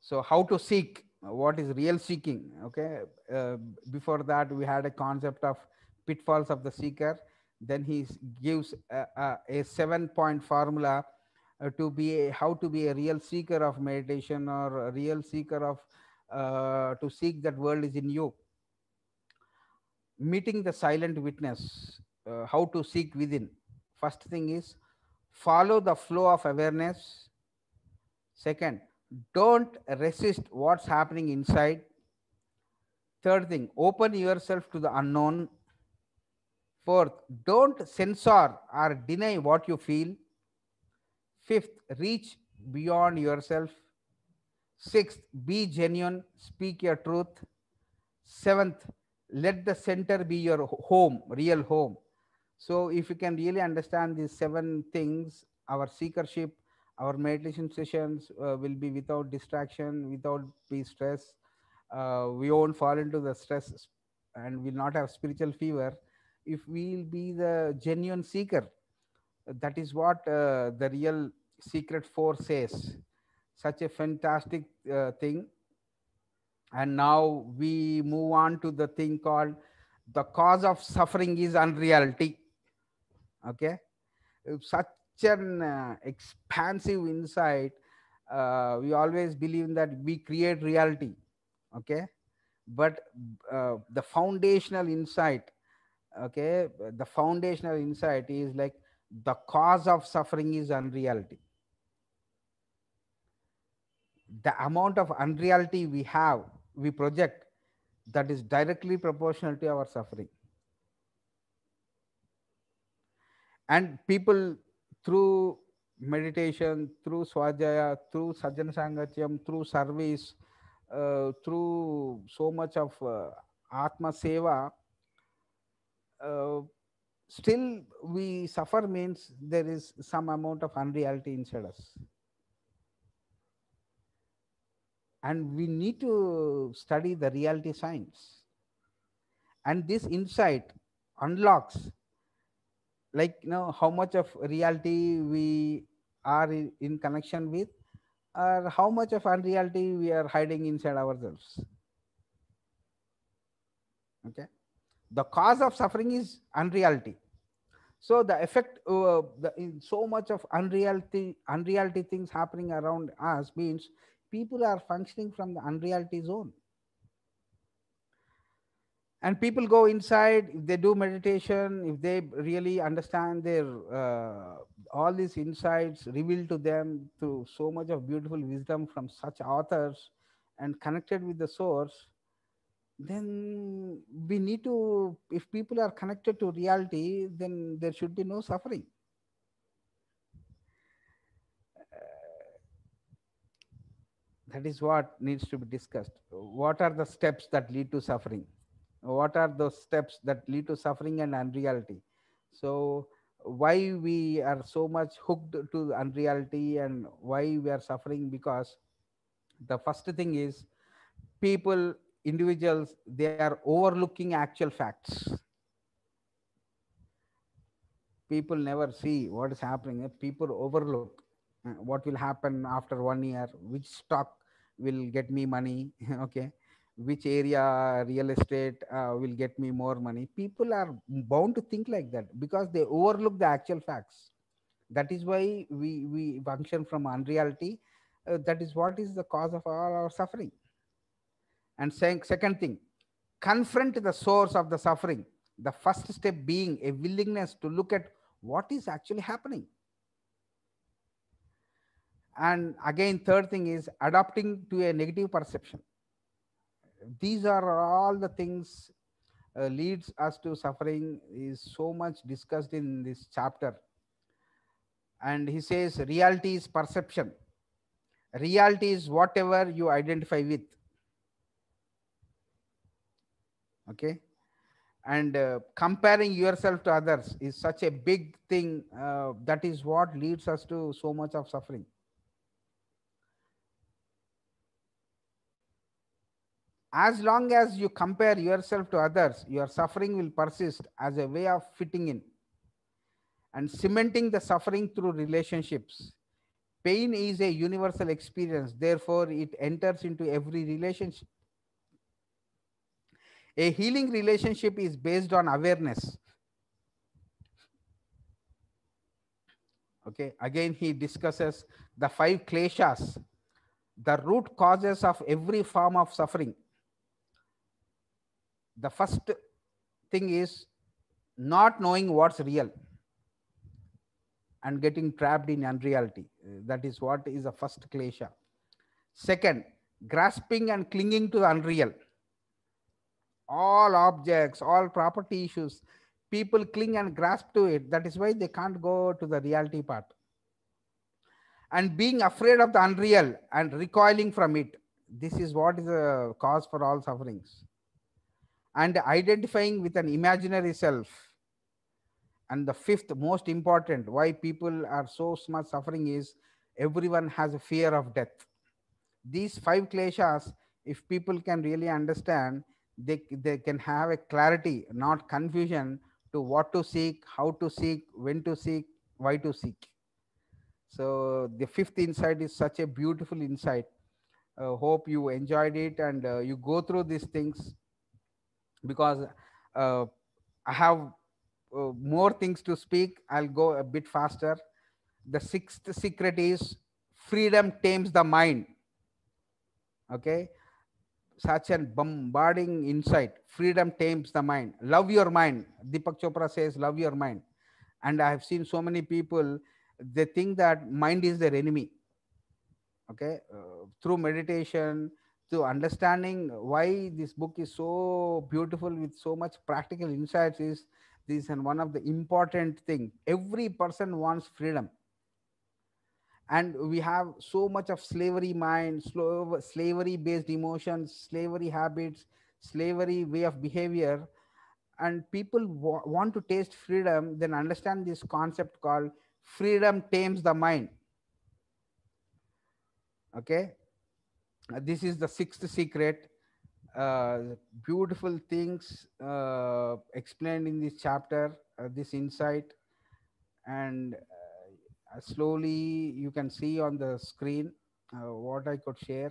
So how to seek uh, what is real seeking okay uh, before that we had a concept of pitfalls of the seeker then he gives a, a, a seven point formula uh, to be a, how to be a real seeker of meditation or a real seeker of uh, to seek that world is in you meeting the silent witness uh, how to seek within first thing is follow the flow of awareness second don't resist what's happening inside third thing open yourself to the unknown fourth don't censor or deny what you feel fifth reach beyond yourself sixth be genuine speak your truth seventh let the center be your home real home so if you can really understand these seven things our seekership our meditation sessions uh, will be without distraction without be stress uh, we won't fall into the stress and will not have spiritual fever if we'll be the genuine seeker that is what uh, the real secret force says such a fantastic uh, thing and now we move on to the thing called the cause of suffering is unreality okay such an uh, expansive insight uh, we always believe that we create reality okay but uh, the foundational insight okay the foundational insight is like the cause of suffering is unreality the amount of unreality we have we project that is directly proportional to our suffering and people through meditation, through swajaya, through sadhana sangatyam, through service, uh, through so much of uh, atma seva, uh, still we suffer means there is some amount of unreality inside us. And we need to study the reality science. And this insight unlocks like you know how much of reality we are in, connection with or how much of unreality we are hiding inside ourselves okay the cause of suffering is unreality so the effect uh, the, in so much of unreality unreality things happening around us means people are functioning from the unreality zone and people go inside if they do meditation if they really understand their uh, all these insights revealed to them through so much of beautiful wisdom from such authors and connected with the source then we need to if people are connected to reality then there should be no suffering uh, that is what needs to be discussed what are the steps that lead to suffering what are those steps that lead to suffering and unreality so why we are so much hooked to unreality and why we are suffering because the first thing is people individuals they are overlooking actual facts people never see what is happening people overlook uh, what will happen after one year which stock will get me money okay which area real estate uh, will get me more money people are bound to think like that because they overlook the actual facts that is why we we function from unreality uh, that is what is the cause of all our suffering and saying second thing confront the source of the suffering the first step being a willingness to look at what is actually happening and again third thing is adapting to a negative perception these are all the things uh, leads us to suffering is so much discussed in this chapter and he says reality is perception reality is whatever you identify with okay and uh, comparing yourself to others is such a big thing uh, that is what leads us to so much of suffering as long as you compare yourself to others, your suffering will persist as a way of fitting in and cementing the suffering through relationships. Pain is a universal experience, therefore, it enters into every relationship. A healing relationship is based on awareness. Okay, again, he discusses the five kleshas, the root causes of every form of suffering the first thing is not knowing what's real and getting trapped in unreality. That is what is the first klesha. Second, grasping and clinging to the unreal. All objects, all property issues, people cling and grasp to it. That is why they can't go to the reality part. And being afraid of the unreal and recoiling from it. This is what is the cause for all sufferings and identifying with an imaginary self. And the fifth most important why people are so much suffering is everyone has a fear of death. These five kleshas, if people can really understand, they, they can have a clarity, not confusion to what to seek, how to seek, when to seek, why to seek. So the fifth insight is such a beautiful insight. Uh, hope you enjoyed it and uh, you go through these things because uh, I have uh, more things to speak. I'll go a bit faster. The sixth secret is freedom tames the mind. Okay. Such an bombarding insight. Freedom tames the mind. Love your mind. Deepak Chopra says, love your mind. And I have seen so many people, they think that mind is their enemy. Okay. Uh, through meditation, so understanding why this book is so beautiful with so much practical insights is this and one of the important thing every person wants freedom and we have so much of slavery mind slavery based emotions slavery habits slavery way of behavior and people wa- want to taste freedom then understand this concept called freedom tames the mind okay uh, this is the sixth secret. Uh, beautiful things uh, explained in this chapter, this insight. And slowly you can see on the screen what I could share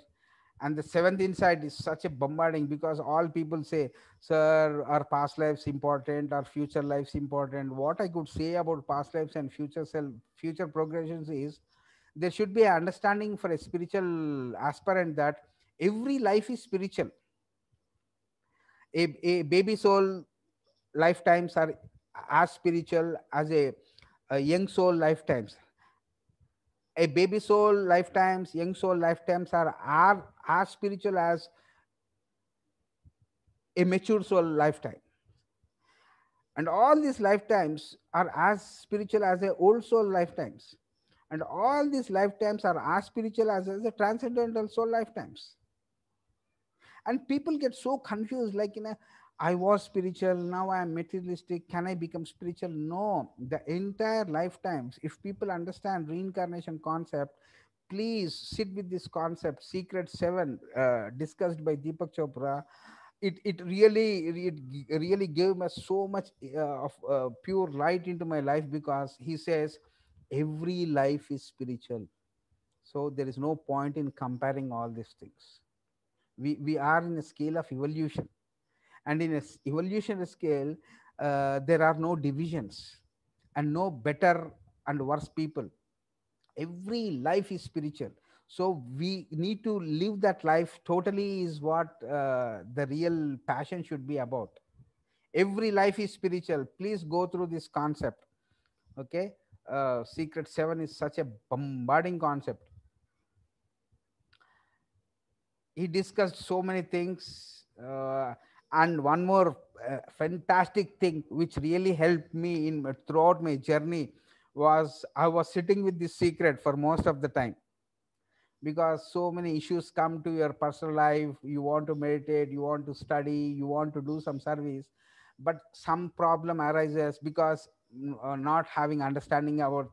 and the seventh insight is such a bombarding because all people say sir our past lives important our future lives important what i could say about past lives and future self future progressions is there should be understanding for a spiritual aspirant that every life is spiritual. A, a baby soul lifetimes are as spiritual as a, a young soul lifetimes. A baby soul lifetimes, young soul lifetimes are, are as spiritual as a mature soul lifetime. And all these lifetimes are as spiritual as a old soul lifetimes. And all these lifetimes are as spiritual as, as the transcendental soul lifetimes. And people get so confused, like, you know, I was spiritual, now I am materialistic, can I become spiritual? No, the entire lifetimes, if people understand reincarnation concept, please sit with this concept, Secret Seven, uh, discussed by Deepak Chopra. It, it really it really gave me so much uh, of uh, pure light into my life because he says every life is spiritual. So there is no point in comparing all these things. We, we are in a scale of evolution. And in a evolution scale, uh, there are no divisions and no better and worse people. Every life is spiritual. So we need to live that life totally is what uh, the real passion should be about. Every life is spiritual. Please go through this concept. Okay uh, secret 7 is such a bombarding concept. He discussed so many things. Uh, and one more uh, fantastic thing which really helped me in throughout my journey was I was sitting with this secret for most of the time because so many issues come to your personal life. You want to meditate, you want to study, you want to do some service, but some problem arises because uh, not having understanding about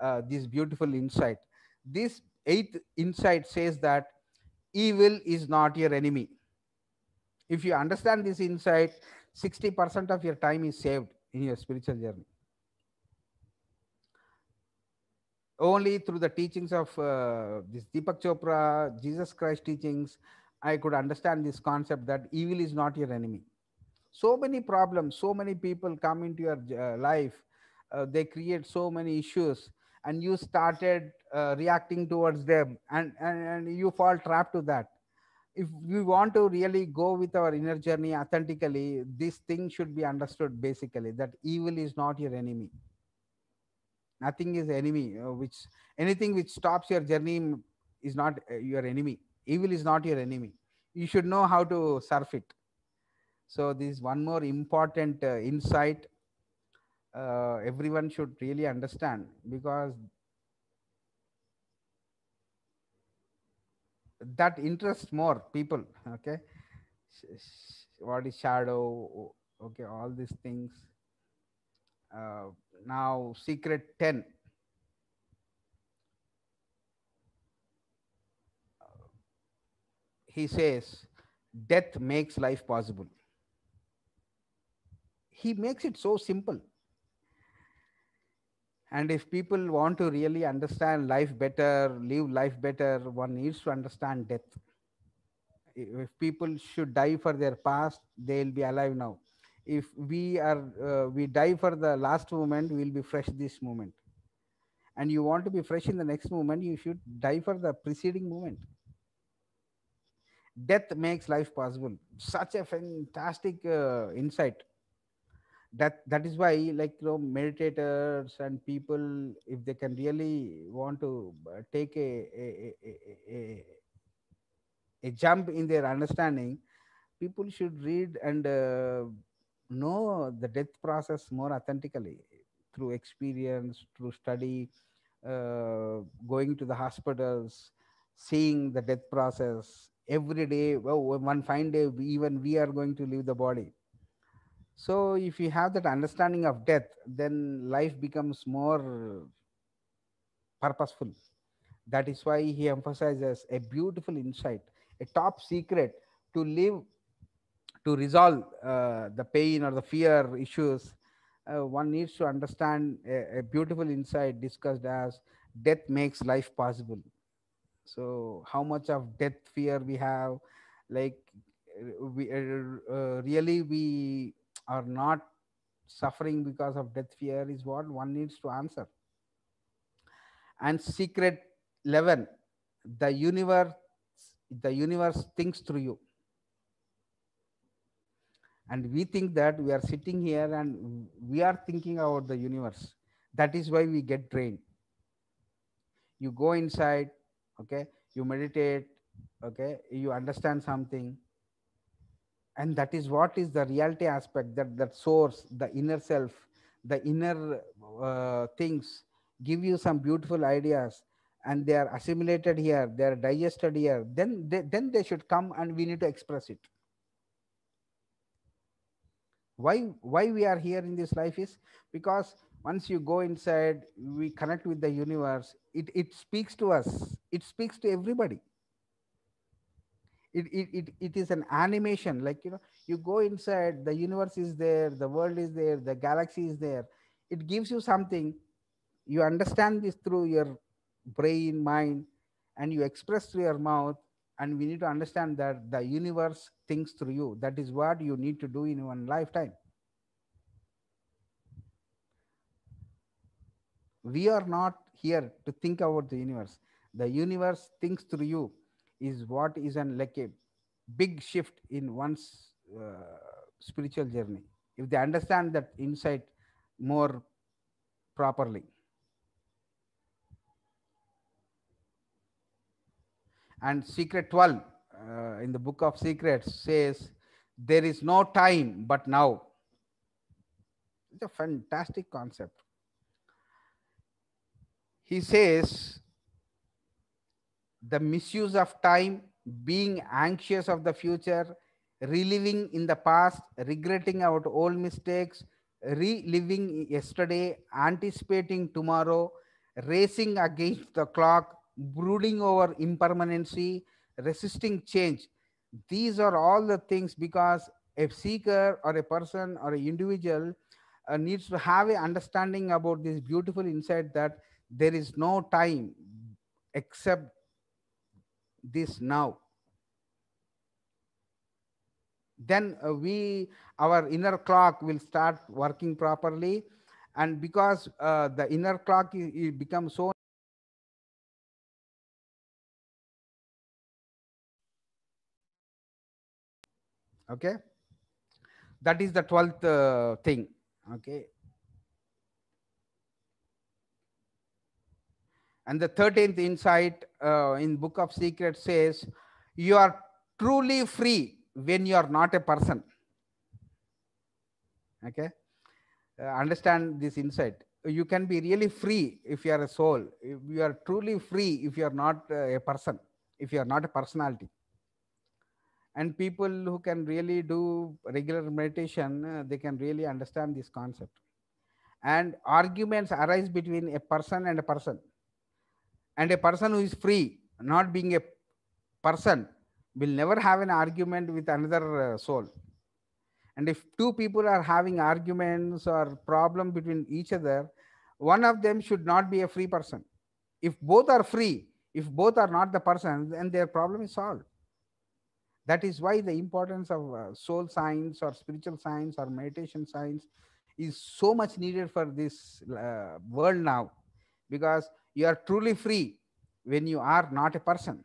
uh, this beautiful insight. This eighth insight says that evil is not your enemy. If you understand this insight, 60% of your time is saved in your spiritual journey. Only through the teachings of uh, this Deepak Chopra, Jesus Christ teachings, I could understand this concept that evil is not your enemy so many problems so many people come into your uh, life uh, they create so many issues and you started uh, reacting towards them and, and and you fall trapped to that if we want to really go with our inner journey authentically this thing should be understood basically that evil is not your enemy nothing is enemy uh, which anything which stops your journey is not uh, your enemy evil is not your enemy you should know how to surf it so this one more important uh, insight uh, everyone should really understand because that interests more people. Okay, what is shadow? Okay, all these things. Uh, now secret 10 he says death makes life possible he makes it so simple and if people want to really understand life better live life better one needs to understand death if people should die for their past they'll be alive now if we are uh, we die for the last moment we'll be fresh this moment and you want to be fresh in the next moment you should die for the preceding moment death makes life possible such a fantastic uh, insight that that is why like you know meditators and people if they can really want to uh, take a a, a, a, a jump in their understanding people should read and uh, know the death process more authentically through experience through study uh, going to the hospitals seeing the death process every day well, one fine day even we are going to leave the body so if you have that understanding of death, then life becomes more purposeful. That is why he emphasizes a beautiful insight, a top secret to live, to resolve uh, the pain or the fear issues. Uh, one needs to understand a, a beautiful insight discussed as death makes life possible. So, how much of death fear we have, like uh, we uh, uh, really we are not suffering because of death fear is what one needs to answer. And secret 11, the universe, the universe thinks through you. And we think that we are sitting here and we are thinking about the universe. That is why we get drained. You go inside, okay, you meditate, okay, you understand something, and that is what is the reality aspect that that source the inner self the inner uh, things give you some beautiful ideas and they are assimilated here they are digested here then they, then they should come and we need to express it why why we are here in this life is because once you go inside we connect with the universe it it speaks to us it speaks to everybody it, it, it, it is an animation like you know you go inside the universe is there the world is there the galaxy is there it gives you something you understand this through your brain mind and you express through your mouth and we need to understand that the universe thinks through you that is what you need to do in one lifetime we are not here to think about the universe the universe thinks through you is what is an like a big shift in one's uh, spiritual journey if they understand that insight more properly and secret 12 uh, in the book of secrets says there is no time but now it's a fantastic concept he says the misuse of time, being anxious of the future, reliving in the past, regretting about old mistakes, reliving yesterday, anticipating tomorrow, racing against the clock, brooding over impermanency, resisting change. These are all the things because a seeker or a person or an individual uh, needs to have an understanding about this beautiful insight that there is no time except this now. Then uh, we, our inner clock will start working properly. And because uh, the inner clock it becomes so okay that is the 12th uh, thing okay And the 13th insight uh, in Book of Secrets says, you are truly free when you are not a person. Okay. Uh, understand this insight. You can be really free if you are a soul. You are truly free if you are not uh, a person, if you are not a personality. And people who can really do regular meditation, uh, they can really understand this concept. And arguments arise between a person and a person and a person who is free, not being a person, will never have an argument with another uh, soul. And if two people are having arguments or problem between each other, one of them should not be a free person. If both are free, if both are not the person, then their problem is solved. That is why the importance of uh, soul science or spiritual science or meditation science is so much needed for this uh, world now because you are truly free when you are not a person.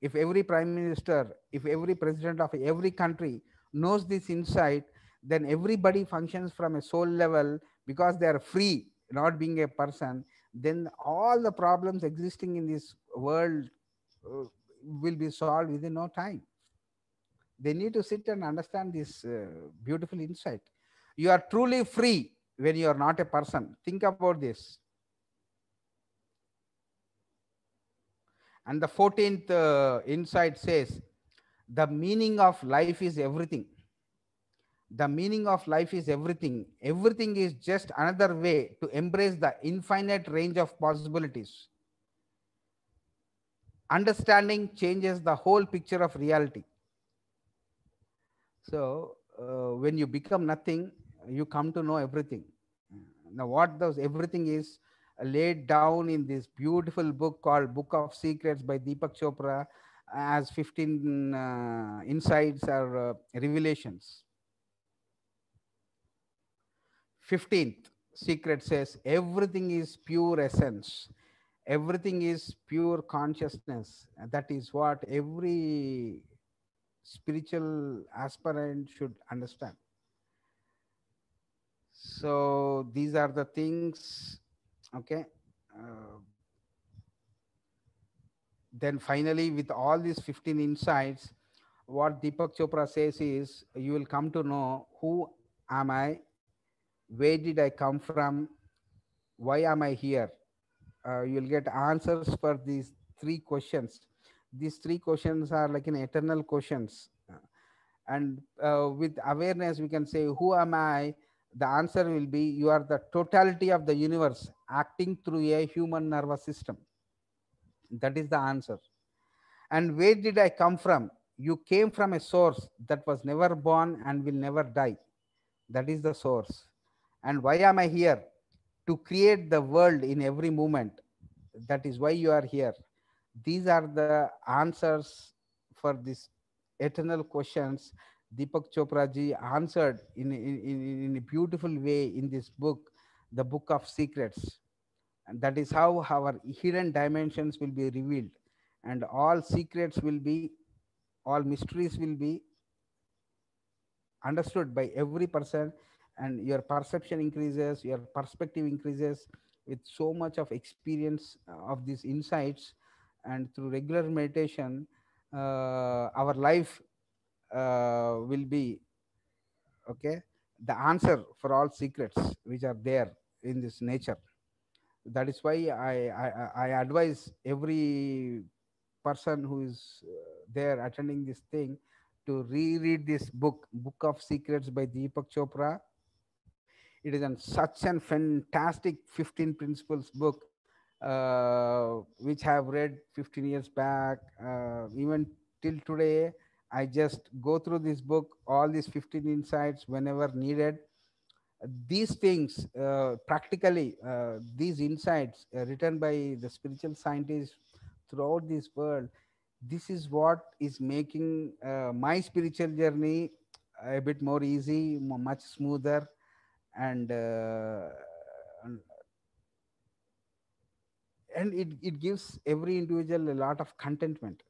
If every prime minister, if every president of every country knows this insight, then everybody functions from a soul level because they are free, not being a person. Then all the problems existing in this world uh, will be solved within no time. They need to sit and understand this uh, beautiful insight. You are truly free when you are not a person. Think about this. And the 14th uh, insight says, the meaning of life is everything. The meaning of life is everything. Everything is just another way to embrace the infinite range of possibilities. Understanding changes the whole picture of reality. So uh, when you become nothing, you come to know everything. Now what does everything is, laid down in this beautiful book called Book of Secrets by Deepak Chopra as 15 uh, insights or uh, revelations. 15th secret says everything is pure essence. Everything is pure consciousness. That is what every spiritual aspirant should understand. So these are the things okay uh, then finally with all these 15 insights what deepak chopra says is you will come to know who am i where did i come from why am i here uh, you'll get answers for these three questions these three questions are like an eternal questions and uh, with awareness we can say who am i the answer will be you are the totality of the universe acting through a human nervous system. That is the answer. And where did I come from? You came from a source that was never born and will never die. That is the source. And why am I here? To create the world in every moment. That is why you are here. These are the answers for these eternal questions Deepak Chopra ji answered in, in, in, in a beautiful way in this book, The Book of Secrets. And that is how our hidden dimensions will be revealed and all secrets will be, all mysteries will be understood by every person and your perception increases, your perspective increases with so much of experience uh, of these insights and through regular meditation, uh, our life uh, will be okay the answer for all secrets which are there in this nature that is why i i, I advise every person who is uh, there attending this thing to reread this book book of secrets by deepak chopra it is an such an fantastic 15 principles book uh, which I have read 15 years back, uh, even till today. I just go through this book, all these 15 insights whenever needed. These things, uh, practically, uh, these insights uh, written by the spiritual scientists throughout this world, this is what is making uh, my spiritual journey a bit more easy, much smoother, uh, and and it, it gives every individual a lot of contentment.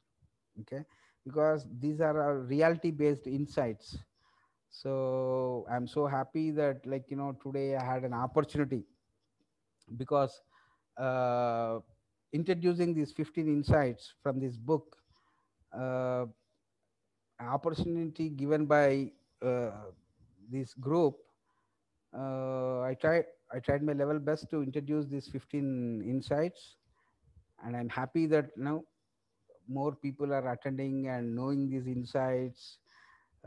Okay because these are our reality based insights so i'm so happy that like you know today i had an opportunity because uh, introducing these 15 insights from this book uh, opportunity given by uh, this group uh, i tried i tried my level best to introduce these 15 insights and i'm happy that you now more people are attending and knowing these insights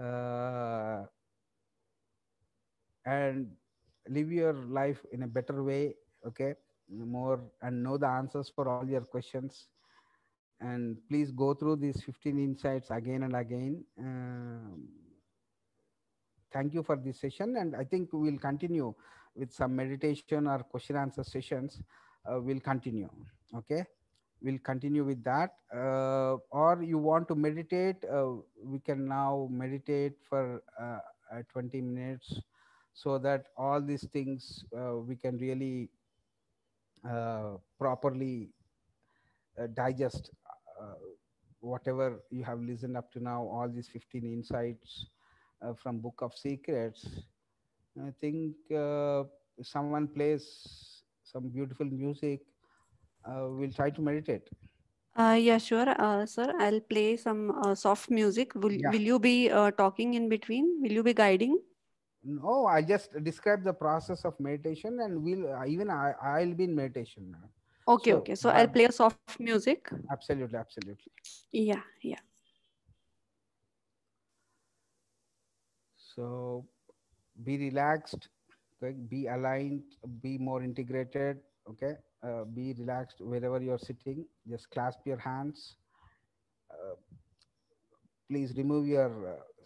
uh, and live your life in a better way okay more and know the answers for all your questions and please go through these 15 insights again and again um, thank you for this session and i think we'll continue with some meditation or question answer sessions uh, we'll continue okay we'll continue with that uh, or you want to meditate uh, we can now meditate for uh, uh 20 minutes so that all these things uh, we can really uh, properly digest whatever you have listened up to now all these 15 insights from book of secrets i think someone plays some beautiful music uh, we'll try to meditate. Uh, yeah, sure, uh, sir. I'll play some uh, soft music. Will yeah. Will you be uh, talking in between? Will you be guiding? No, I just describe the process of meditation, and we'll uh, even I I'll be in meditation now. Okay, so, okay. So uh, I'll play a soft music. Absolutely, absolutely. Yeah, yeah. So, be relaxed. Be aligned. Be more integrated. Okay uh, be relaxed wherever you're sitting. Just clasp your hands. Uh, please remove your uh,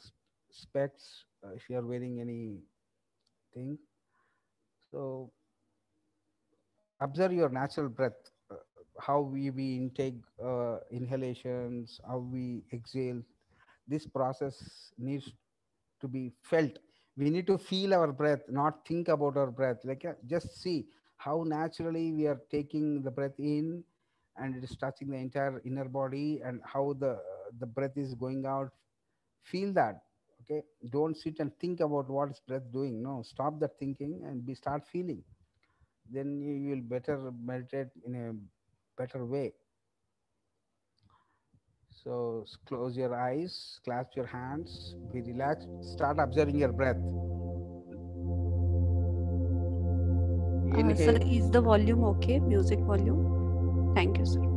specs uh, if you're wearing anything. So observe your natural breath, uh, how we, we intake inhalations, how we exhale. This process needs to be felt we need to feel our breath not think about our breath like uh, just see how naturally we are taking the breath in and it is touching the entire inner body and how the the breath is going out feel that okay don't sit and think about what is breath doing no stop that thinking and be start feeling then you will better meditate in a better way so close your eyes clasp your hands be relaxed start observing your breath sir is the volume okay music volume thank you sir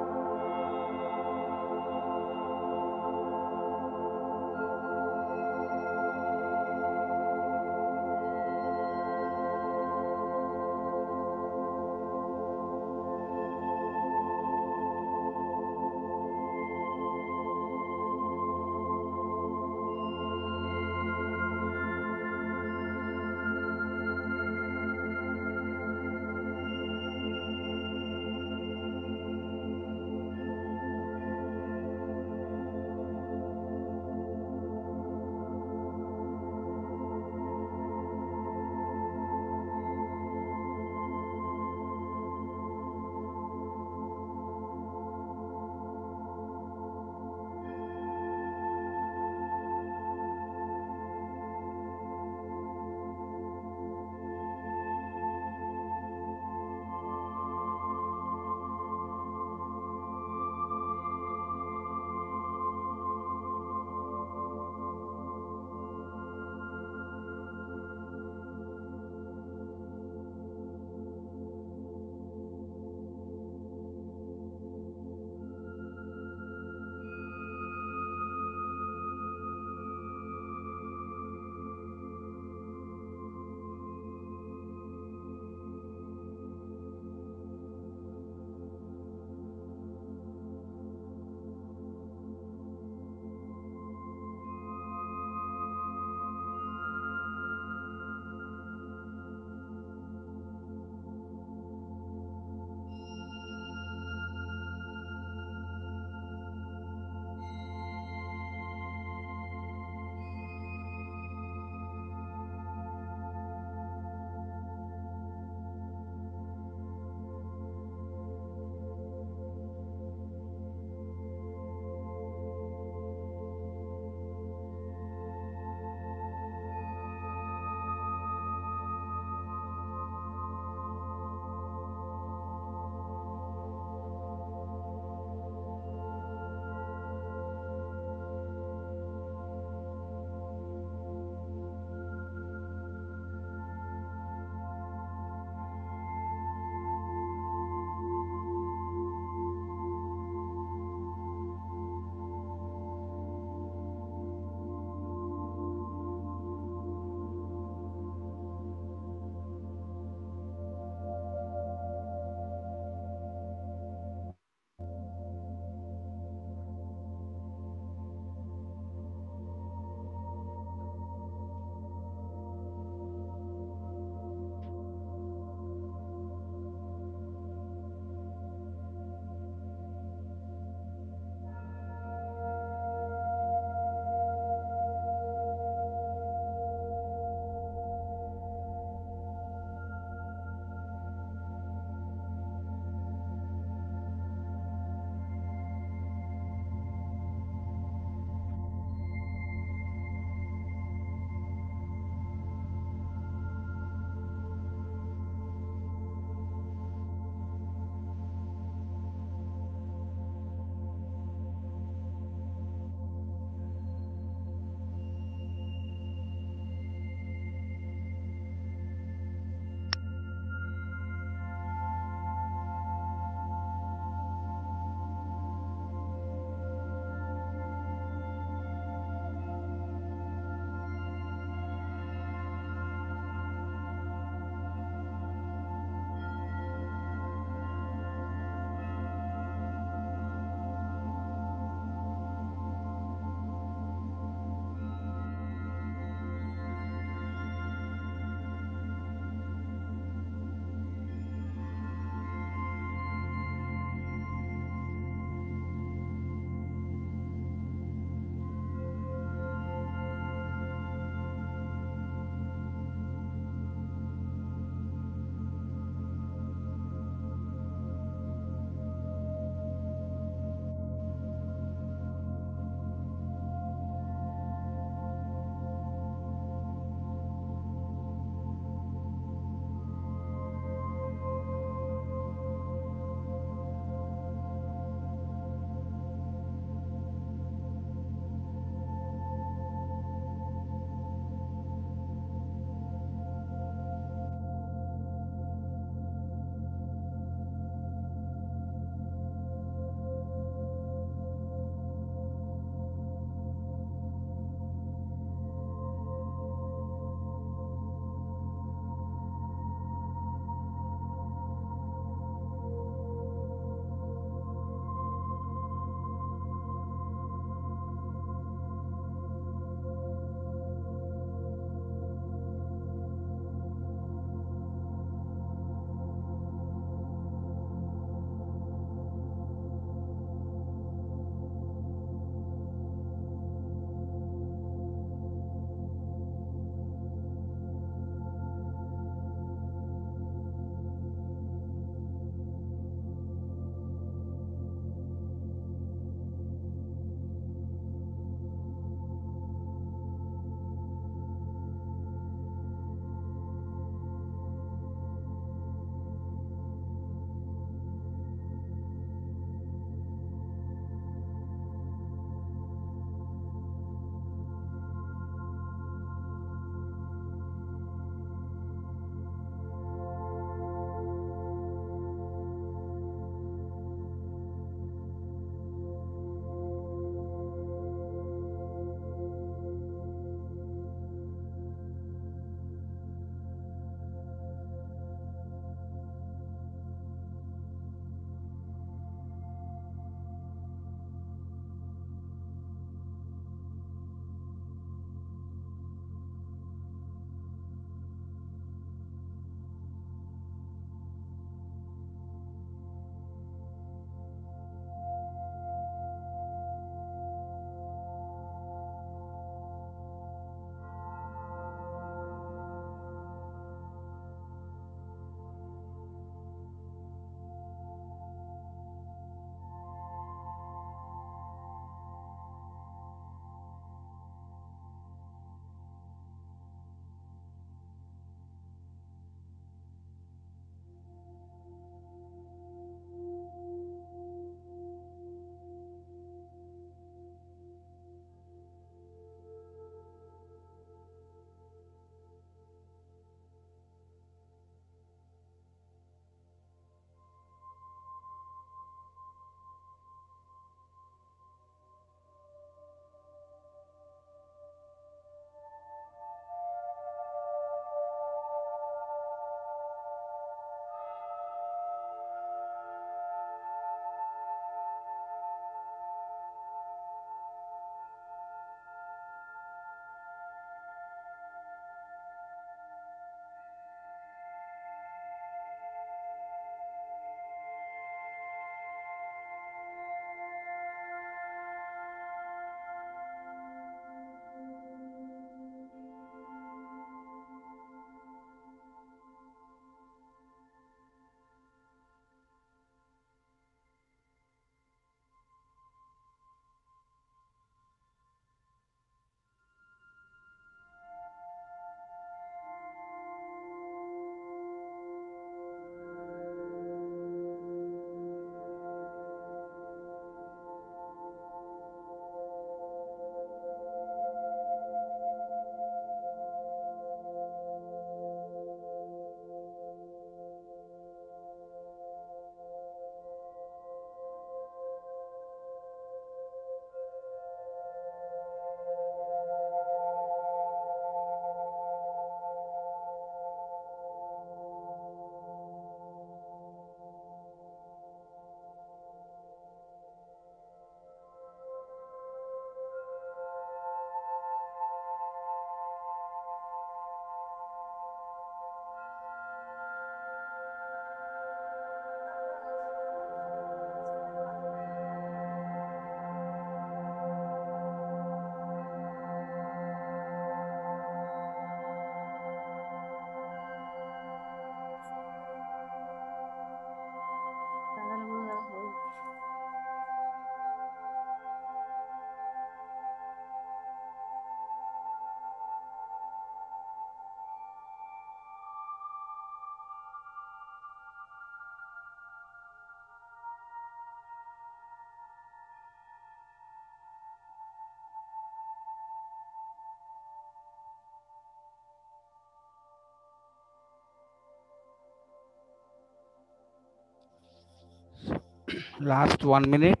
last one minute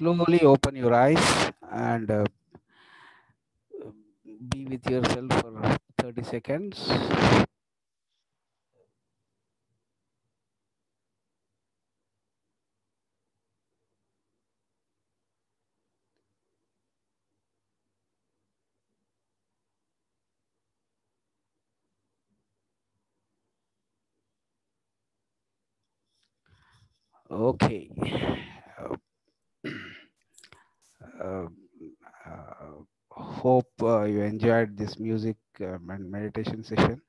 slowly open your eyes and uh, be with yourself for 30 seconds. this music um, and meditation session.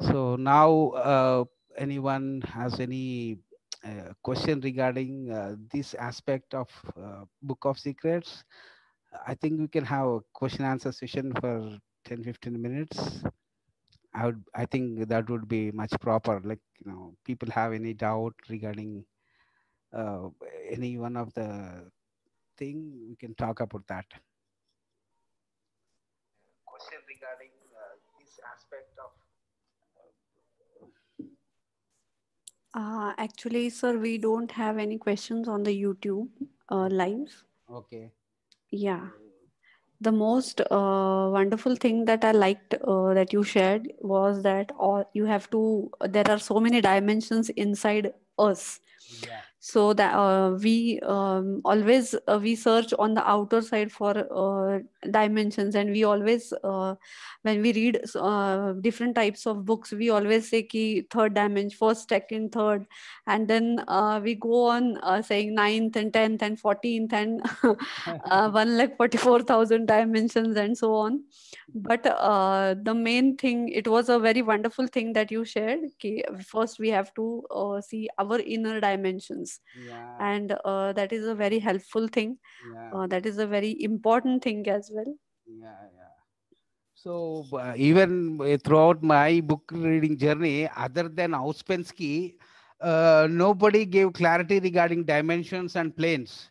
So now uh, anyone has any uh, question regarding uh, this aspect of uh, Book of Secrets. I think we can have a question answer session for 10 15 minutes. I would I think that would be much proper. Like, you know, people have any doubt regarding uh, any one of the thing, we can talk about that. Uh, actually, sir, we don't have any questions on the YouTube uh, live. Okay. Yeah. The most uh, wonderful thing that I liked uh, that you shared was that all you have to. There are so many dimensions inside us. Yeah so that uh, we um, always uh, we search on the outer side for uh, dimensions and we always uh, when we read uh, different types of books we always say ki third dimension first second third and then uh, we go on saying ninth and 10th and 14th and uh, 1 like 44000 dimensions and so on but the main thing it was a very wonderful thing that you shared ki first we have to see our inner dimensions times yeah. and uh, that is a very helpful thing yeah. uh, that is a very important thing as well yeah yeah so uh, even throughout my book reading journey other than Auspensky, uh, nobody gave clarity regarding dimensions and planes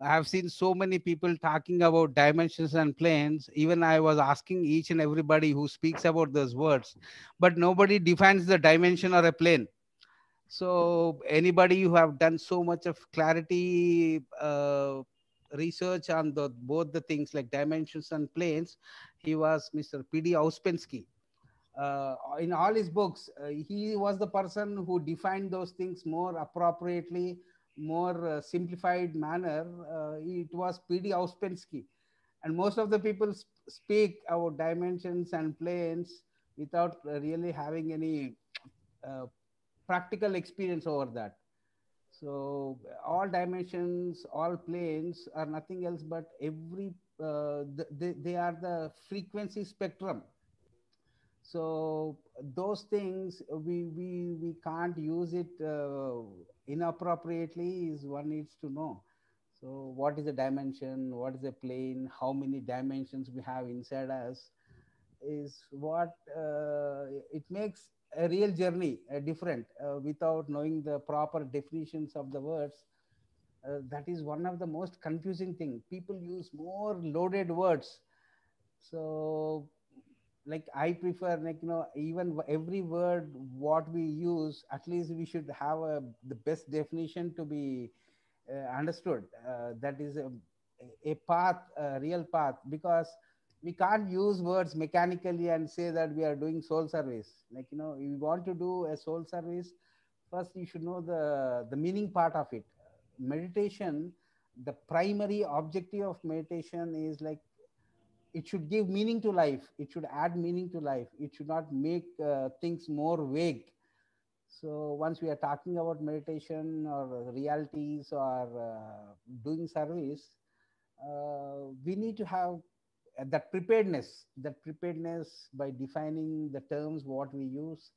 I have seen so many people talking about dimensions and planes. Even I was asking each and everybody who speaks about those words, but nobody defines the dimension or a plane. So anybody who have done so much of clarity uh, research on the, both the things like dimensions and planes, he was Mr. P.D. Auspensky. Uh, in all his books, uh, he was the person who defined those things more appropriately, more uh, simplified manner. Uh, it was P.D. Auspensky. And most of the people sp speak about dimensions and planes without uh, really having any uh, practical experience over that. So all dimensions, all planes are nothing else but every, uh, they, they are the frequency spectrum. So those things we, we, we can't use it uh, inappropriately is one needs to know. So what is the dimension? What is the plane? How many dimensions we have inside us is what uh, it makes a real journey a different uh, without knowing the proper definitions of the words uh, that is one of the most confusing thing people use more loaded words so like i prefer like you know even every word what we use at least we should have a, the best definition to be uh, understood uh, that is a, a path a real path because we can't use words mechanically and say that we are doing soul service like you know if you want to do a soul service first you should know the the meaning part of it meditation the primary objective of meditation is like it should give meaning to life it should add meaning to life it should not make uh, things more vague so once we are talking about meditation or realities or uh, doing service uh, we need to have uh, that preparedness, that preparedness by defining the terms what we use.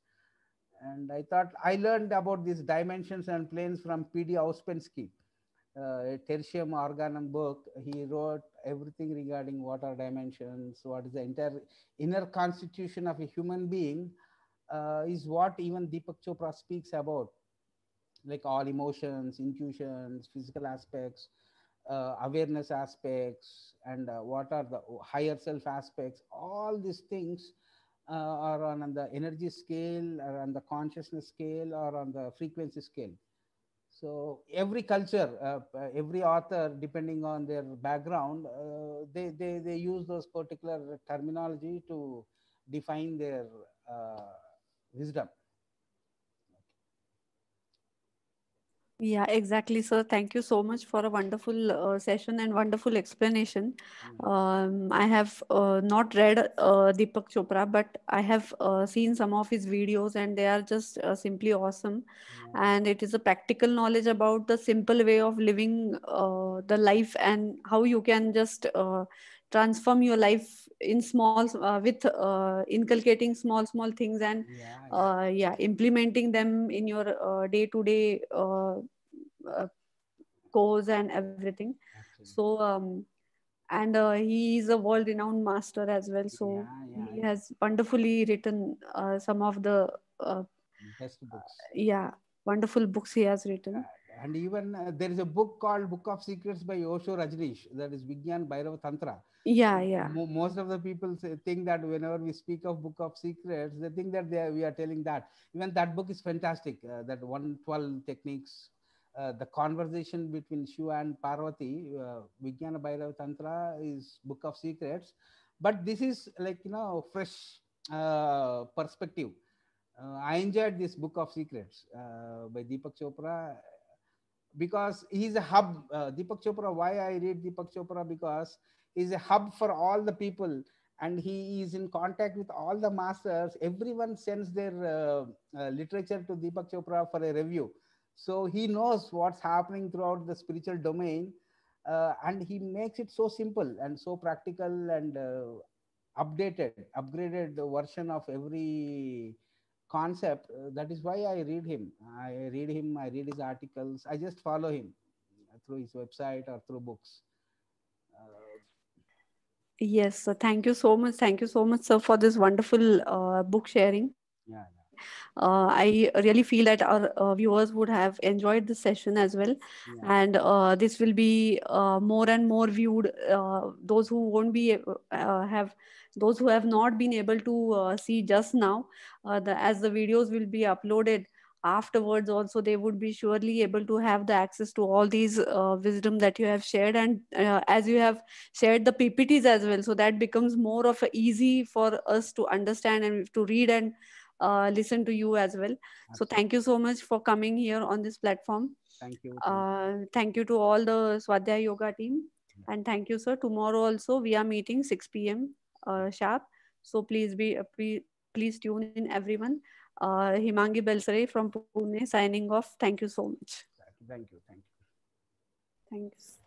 And I thought I learned about these dimensions and planes from P.D. Auspensky, uh, Tertium Organum book. He wrote everything regarding what are dimensions, what is the entire inner constitution of a human being, uh, is what even Deepak Chopra speaks about, like all emotions, intuitions, physical aspects, uh, awareness aspects and uh, what are the higher self aspects all these things uh, are on the energy scale or on the consciousness scale or on the frequency scale so every culture uh, uh, every author depending on their background uh, they, they they use those particular terminology to define their wisdom Yeah, exactly, sir. Thank you so much for a wonderful uh, session and wonderful explanation. Mm-hmm. Um, I have uh, not read uh, Deepak Chopra, but I have uh, seen some of his videos, and they are just uh, simply awesome. Mm-hmm. And it is a practical knowledge about the simple way of living uh, the life and how you can just transform your life in small uh, with uh, inculcating small small things and yeah, yeah. Uh, yeah implementing them in your day to day uh, course and everything. Absolutely. So, um, and uh, he is a world renowned master as well. So, yeah, yeah, he has wonderfully written uh, some of the uh, best books. Uh, yeah, wonderful books he has written. Uh, and even there is a book called Book of Secrets by Osho Rajneesh that is Vigyan Bhairava Tantra. Yeah, yeah. Mo- most of the people say, think that whenever we speak of Book of Secrets, they think that they are, we are telling that. Even that book is fantastic. that 112 techniques uh, the conversation between Shiva and Parvati, uh, Vijnana Bhairava Tantra is book of secrets, but this is like you know fresh uh, perspective. Uh, I enjoyed this book of secrets uh, by Deepak Chopra because he's a hub. Uh, Deepak Chopra. Why I read Deepak Chopra because he's a hub for all the people and he is in contact with all the masters. Everyone sends their literature to Deepak Chopra for a review so he knows what's happening throughout the spiritual domain, uh, and he makes it so simple and so practical and uh, updated, upgraded the version of every concept. Uh, that is why I read him. I read him. I read his articles. I just follow him through his website or through books. Yes, sir. thank you so much. Thank you so much, sir, for this wonderful uh, book sharing. yeah uh, i really feel that our uh, viewers would have enjoyed this session as well yeah. and uh, this will be uh, more and more viewed uh, those who won't be uh, have those who have not been able to see just now the, as the videos will be uploaded afterwards also they would be surely able to have the access to all these uh, wisdom that you have shared and uh, as you have shared the ppts as well so that becomes more of a easy for us to understand and to read and uh, listen to you as well. Absolutely. So thank you so much for coming here on this platform. Thank you. Uh, thank you to all the Swadhyay Yoga team. Yeah. And thank you, sir. Tomorrow also we are meeting 6 p.m. Uh, sharp. So please be uh, please, please tune in everyone. Uh, Himangi Belsare from Pune signing off. Thank you so much. Thank you. Thank you. Thank you. Thanks.